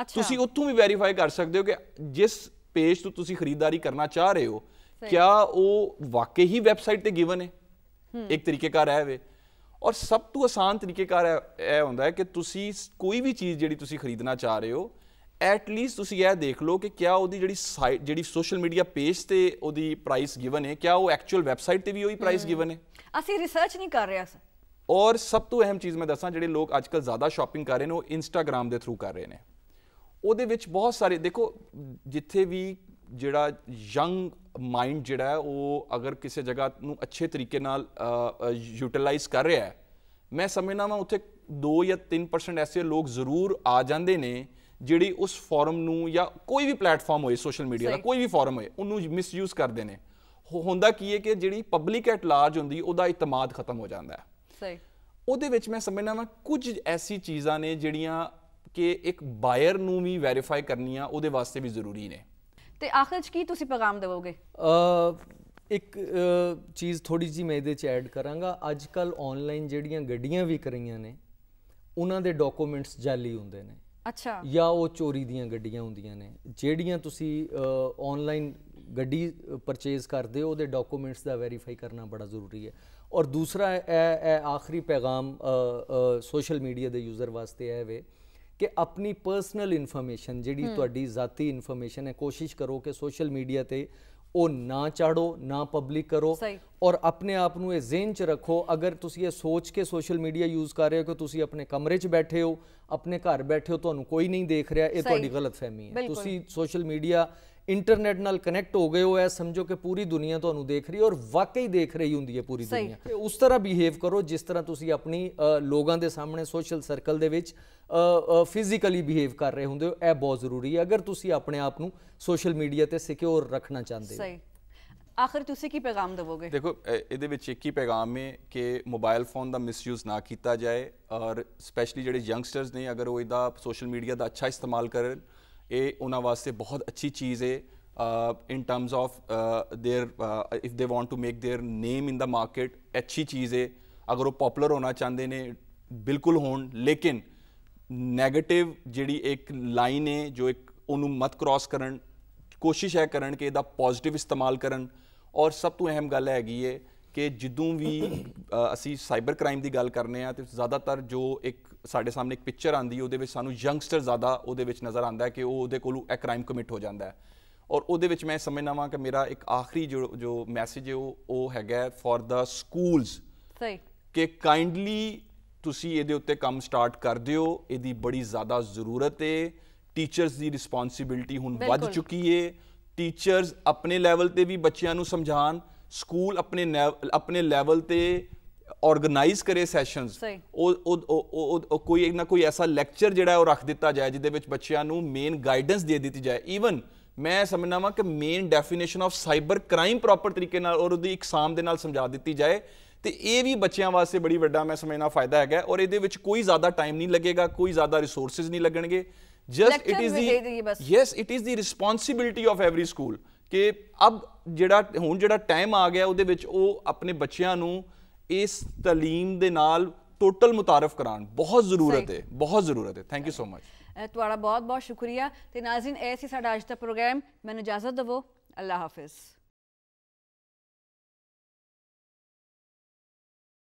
ਅੱਛਾ ਤੁਸੀਂ ਉੱਥੋਂ ਵੀ ਵੈਰੀਫਾਈ ਕਰ ਸਕਦੇ ਹੋ ਕਿ ਜਿਸ ਪੇਜ ਤੋਂ ਤੁਸੀਂ ਖਰੀਦਦਾਰੀ ਕਰਨਾ ਚਾਹ ਰਹੇ ਹੋ ਕਿਆ ਉਹ ਵਾਕਈ ਹੀ ਵੈਬਸਾਈਟ ਤੇ ਗਿਵਨ ਹੈ ਇੱਕ ਤਰੀਕੇਕਾਰ ਹੈ ਵੇ ਔਰ ਸਭ ਤੋਂ ਆਸਾਨ ਤਰੀਕੇਕਾਰ ਇਹ ਹੁੰਦਾ ਹੈ ਕਿ ਤੁਸੀਂ ਕੋਈ ਵੀ ਚੀਜ਼ ਜਿਹੜੀ ਤੁਸੀਂ ਖਰੀਦਣਾ ਚਾਹ ਰਹੇ ਹੋ ਐਟ ਲੀਸਟ ਤੁਸੀਂ ਇਹ ਦੇਖ ਲਓ ਕਿ ਕਿਆ ਉਹਦੀ ਜਿਹੜੀ ਸਾਈਟ ਜਿਹੜੀ ਸੋਸ਼ਲ ਮੀਡੀਆ ਪੇਜ ਤੇ ਉਹਦੀ ਪ੍ਰਾਈਸ ਗਿਵਨ ਹੈ ਕਿਆ ਉਹ ਐਕਚੁਅਲ ਵੈਬਸਾਈਟ ਤੇ ਵੀ ਉਹੀ ਪ੍ਰਾਈਸ ਗਿਵਨ ਹੈ ਅਸੀਂ ਰਿਸਰਚ ਨਹੀਂ ਕਰ ਰਿਆ ਸਰ ਔਰ ਸਭ ਤੋਂ ਅਹਿਮ ਚੀਜ਼ ਮੈਂ ਦੱਸਾਂ ਜਿਹੜੇ ਲੋਕ ਅੱਜਕੱਲ ਜ਼ਿਆਦਾ ਸ਼ਾਪਿੰਗ ਕਰ ਰਹੇ ਨੇ ਉਹ ਇੰਸਟਾਗ੍ਰam ਦੇ ਥਰੂ ਕਰ ਰਹੇ ਨੇ ਉਹਦੇ ਵਿੱਚ ਬਹੁਤ ਸਾਰੇ ਦੇਖੋ ਜਿੱਥੇ ਵੀ ਜਿਹੜਾ ਯੰਗ ਮਾਈਂਡ ਜਿਹੜਾ ਹੈ ਉਹ ਅਗਰ ਕਿਸੇ ਜਗ੍ਹਾ ਨੂੰ ਅੱਛੇ ਤਰੀਕੇ ਨਾਲ ਯੂਟਿਲਾਈਜ਼ ਕਰ ਰਿਹਾ ਹੈ ਮੈਂ ਸਮਝਣਾ ਮੈਂ ਉੱਥੇ 2 ਜਾਂ 3% ਐਸੇ ਲੋਕ ਜ਼ਰੂਰ ਆ ਜਾਂਦੇ ਨੇ ਜਿਹੜੀ ਉਸ ਫੋਰਮ ਨੂੰ ਜਾਂ ਕੋਈ ਵੀ ਪਲੇਟਫਾਰਮ ਹੋਏ ਸੋਸ਼ਲ ਮੀਡੀਆ ਦਾ ਕੋਈ ਵੀ ਫੋਰਮ ਹੋਏ ਉਹਨੂੰ ਮਿਸਯੂਜ਼ ਕਰਦੇ ਨੇ ਹੁੰਦਾ ਕੀ ਹੈ ਕਿ ਜਿਹੜੀ ਪਬਲਿਕ ਐਟ ਲਾਰਜ ਹੁੰਦੀ ਉਹਦਾ ਇਤਮਾਦ ਖਤਮ ਹੋ ਜਾਂਦਾ ਹੈ ਸਹੀ ਉਹਦੇ ਵਿੱਚ ਮੈਂ ਸਮਝਣਾ ਵਾ ਕੁਝ ਐਸੀ ਚੀਜ਼ਾਂ ਨੇ ਜਿਹੜੀਆਂ ਕਿ ਇੱਕ ਬਾਇਰ ਨੂੰ ਵੀ ਵੈਰੀਫਾਈ ਕਰਨੀਆਂ ਉਹਦੇ ਵਾਸਤੇ ਵੀ ਜ਼ਰੂਰੀ ਨੇ ਤੇ ਆਖਰ ਚ ਕੀ ਤੁਸੀਂ ਪੈਗਾਮ ਦੇਵੋਗੇ ਇੱਕ ਚੀਜ਼ ਥੋੜੀ ਜੀ ਮੈਂ ਇਹਦੇ ਚ ਐਡ ਕਰਾਂਗਾ ਅੱਜ ਕੱਲ ਆਨਲਾਈਨ ਜਿਹੜੀਆਂ ਗੱਡੀਆਂ ਵਿਕ ਰਹੀਆਂ ਨੇ ਉਹਨਾਂ ਦੇ ਡਾਕੂਮੈਂਟਸ ਜਾਲੀ ਹੁੰਦੇ ਨੇ ਅੱਛਾ ਜਾਂ ਉਹ ਚੋਰੀ ਦੀਆਂ ਗੱਡੀਆਂ ਹੁੰਦੀਆਂ ਨੇ ਜਿਹੜੀਆਂ ਤੁਸੀਂ ਆਨਲਾਈਨ ਗੱਡੀ ਪਰਚੇਸ ਕਰਦੇ ਹੋ ਉਹਦੇ ਡਾਕੂਮੈਂਟਸ ਦਾ ਵੈਰੀਫਾਈ ਕਰਨਾ ਬੜਾ ਜ਼ਰੂਰੀ ਹੈ ਔਰ ਦੂਸਰਾ ਇਹ ਇਹ ਆਖਰੀ ਪੈਗਾਮ ਸੋਸ਼ਲ ਮੀਡੀਆ ਦੇ ਯੂਜ਼ਰ ਵਾਸਤੇ ਹੈ ਵੇ ਕਿ ਆਪਣੀ ਪਰਸਨਲ ਇਨਫੋਰਮੇਸ਼ਨ ਜਿਹੜੀ ਤੁਹਾਡੀ ਜ਼ਾਤੀ ਇਨਫੋਰਮੇਸ਼ਨ ਹੈ ਕੋਸ਼ਿਸ਼ ਕਰੋ ਕਿ ਸੋਸ਼ਲ ਮੀਡੀਆ ਤੇ ਉਹ ਨਾ ਚਾੜੋ ਨਾ ਪਬਲਿਕ ਕਰੋ ਔਰ ਆਪਣੇ ਆਪ ਨੂੰ ਇਹ ਜ਼ਿਹਨ 'ਚ ਰੱਖੋ ਅਗਰ ਤੁਸੀਂ ਇਹ ਸੋਚ ਕੇ ਸੋਸ਼ਲ ਮੀਡੀਆ ਯੂਜ਼ ਕਰ ਰਹੇ ਹੋ ਕਿ ਤੁਸੀਂ ਆਪਣੇ ਕਮਰੇ 'ਚ ਬੈਠੇ ਹੋ ਆਪਣੇ ਘਰ ਬੈਠੇ ਹੋ ਤੁਹਾਨੂੰ ਕੋਈ ਨਹੀਂ ਦੇਖ ਰਿਹਾ ਇਹ ਤੁਹਾਡੀ ਗਲਤ ਫਹਿਮੀ ਹੈ ਤੁਸੀਂ ਸੋਸ਼ਲ ਮੀਡੀਆ ਇੰਟਰਨੈਟ ਨਾਲ ਕਨੈਕਟ ਹੋ ਗਏ ਹੋ ਐ ਸਮਝੋ ਕਿ ਪੂਰੀ ਦੁਨੀਆ ਤੁਹਾਨੂੰ ਦੇਖ ਰਹੀ ਹੈ ਔਰ ਵਾਕਈ ਦੇਖ ਰਹੀ ਹੁੰਦੀ ਹੈ ਪੂਰੀ ਦੁਨੀਆ ਉਸ ਤਰ੍ਹਾਂ ਬਿਹੇਵ ਕਰੋ ਜਿਸ ਤਰ੍ਹਾਂ ਤੁਸੀਂ ਆਪਣੀ ਲੋਕਾਂ ਦੇ ਸਾਹਮਣੇ ਸੋਸ਼ਲ ਸਰਕਲ ਦੇ ਵਿੱਚ ਫਿਜ਼ੀਕਲੀ ਬਿਹੇਵ ਕਰ ਰਹੇ ਹੁੰਦੇ ਹੋ ਇਹ ਬਹੁਤ ਜ਼ਰੂਰੀ ਹੈ ਅਗਰ ਤੁਸੀਂ ਆਪਣੇ ਆਪ ਨੂੰ ਸੋਸ਼ਲ ਮੀਡੀਆ ਤੇ ਸਿਕਿਉਰ ਰੱਖਣਾ ਚਾਹੁੰਦੇ ਹੋ ਸਹੀ ਆਖਰ ਤੁਸੀਂ ਕੀ ਪੈਗਾਮ ਦਵੋਗੇ ਦੇਖੋ ਇਹਦੇ ਵਿੱਚ ਇੱਕ ਹੀ ਪੈਗਾਮ ਹੈ ਕਿ ਮੋਬਾਈਲ ਫੋਨ ਦਾ ਮਿਸਯੂਜ਼ ਨਾ ਕੀਤਾ ਜਾਏ ਔਰ ਸਪੈਸ਼ਲੀ ਜਿਹੜੇ ਯੰਗਸਟਰਸ ਨੇ ਅਗਰ ਉਹ ਇਹਦਾ ਸੋਸ਼ਲ ਮੀਡੀਆ ਦਾ ਅੱਛਾ ਇਸਤੇਮਾਲ ਕਰਨ ਇਹ ਉਹਨਾਂ ਵਾਸਤੇ ਬਹੁਤ ਅੱਛੀ ਚੀਜ਼ ਹੈ in terms of their if they want to make their name in the market ਅੱਛੀ ਚੀਜ਼ ਹੈ ਅਗਰ ਉਹ ਪਪੂਲਰ ਹੋਣਾ ਚਾਹੁੰਦੇ ਨੇ ਬਿਲਕੁਲ ਹੋਣ ਲੇਕਿਨ 네ਗੇਟਿਵ ਜਿਹੜੀ ਇੱਕ ਲਾਈਨ ਹੈ ਜੋ ਇੱਕ ਉਹਨੂੰ ਮਤ ਕ੍ਰਾਸ ਕਰਨ ਕੋਸ਼ਿਸ਼ ਹੈ ਕਰਨ ਕਿ ਇਹਦਾ ਪੋਜ਼ਿਟਿਵ ਇਸਤੇਮਾਲ ਕਰਨ ਔਰ ਸਭ ਤੋਂ ਅਹਿਮ ਗੱਲ ਹੈਗੀ ਹੈ ਕਿ ਜਦੋਂ ਵੀ ਅਸੀਂ ਸਾਈਬਰ ਕ੍ਰਾਈਮ ਦੀ ਗੱਲ ਕਰਨੇ ਆ ਤੇ ਜ਼ਿਆਦਾਤਰ ਜੋ ਇੱਕ ਸਾਡੇ ਸਾਹਮਣੇ ਇੱਕ ਪਿਕਚਰ ਆਂਦੀ ਉਹਦੇ ਵਿੱਚ ਸਾਨੂੰ ਯੰਗਸਟਰ ਜ਼ਿਆਦਾ ਉਹਦੇ ਵਿੱਚ ਨਜ਼ਰ ਆਂਦਾ ਹੈ ਕਿ ਉਹ ਉਹਦੇ ਕੋਲੋਂ ਇਹ ਕ੍ਰਾਈਮ ਕਮਿਟ ਹੋ ਜਾਂਦਾ ਹੈ ਔਰ ਉਹਦੇ ਵਿੱਚ ਮੈਂ ਸਮਝਣਾ ਵਾਂ ਕਿ ਮੇਰਾ ਇੱਕ ਆਖਰੀ ਜੋ ਜੋ ਮੈਸੇਜ ਹੈ ਉਹ ਉਹ ਹੈਗਾ ਫॉर ਦਾ ਸਕੂਲਸ ਸਹੀ ਕਿ ਕਾਈਂਡਲੀ ਤੁਸੀਂ ਇਹਦੇ ਉੱਤੇ ਕੰਮ ਸਟਾਰਟ ਕਰ ਦਿਓ ਇਹਦੀ ਬੜੀ ਜ਼ਿਆਦਾ ਜ਼ਰੂਰਤ ਹੈ ਟੀਚਰਸ ਦੀ ਰਿਸਪੌਂਸਿਬਿਲਟੀ ਹੁਣ ਵੱਧ ਚੁੱਕੀ ਹੈ ਟੀਚਰਸ ਆਪਣੇ ਲੈਵਲ ਤੇ ਵੀ ਬੱਚਿਆਂ ਨੂੰ ਸਮਝਾਣ ਸਕੂਲ ਆਪਣੇ ਆਪਣੇ ਲੈਵਲ ਤੇ ਆਰਗੇਨਾਈਜ਼ ਕਰੇ ਸੈਸ਼ਨਸ ਉਹ ਉਹ ਕੋਈ ਨਾ ਕੋਈ ਐਸਾ ਲੈਕਚਰ ਜਿਹੜਾ ਉਹ ਰੱਖ ਦਿੱਤਾ ਜਾਏ ਜਿਹਦੇ ਵਿੱਚ ਬੱਚਿਆਂ ਨੂੰ ਮੇਨ ਗਾਈਡੈਂਸ ਦੇ ਦਿੱਤੀ ਜਾਏ ਈਵਨ ਮੈਂ ਸਮਝਣਾ ਵਾਂ ਕਿ main definition of cyber crime proper ਤਰੀਕੇ ਨਾਲ ਔਰ ਉਹਦੀ ਇਕਸਾਮ ਦੇ ਨਾਲ ਸਮਝਾ ਦਿੱਤੀ ਜਾਏ ਤੇ ਇਹ ਵੀ ਬੱਚਿਆਂ ਵਾਸਤੇ ਬੜੀ ਵੱਡਾ ਮੈਂ ਸਮਝਣਾ ਫਾਇਦਾ ਹੈਗਾ ਔਰ ਇਹਦੇ ਵਿੱਚ ਕੋਈ ਜ਼ਿਆਦਾ ਟਾਈਮ ਨਹੀਂ ਲੱਗੇਗਾ ਕੋਈ ਜ਼ਿਆਦਾ ਰਿਸੋਰਸਸ ਨਹੀਂ ਲੱਗਣਗੇ just it is the yes it is the responsibility of every school ਕਿ ਅਬ ਜਿਹੜਾ ਹੁਣ ਜਿਹੜਾ ਟਾਈਮ ਆ ਗਿਆ ਉਹਦੇ ਵਿੱਚ ਉਹ ਆਪਣੇ ਬੱਚਿਆਂ ਨੂੰ इस तलीम के नाल टोटल मुतारफ करा बहुत जरूरत है बहुत जरूरत है थैंक यू सो मच थोड़ा बहुत बहुत शुक्रिया नाजिन ए सी सा प्रोग्राम मैं इजाजत दवो अल्लाह हाफिज़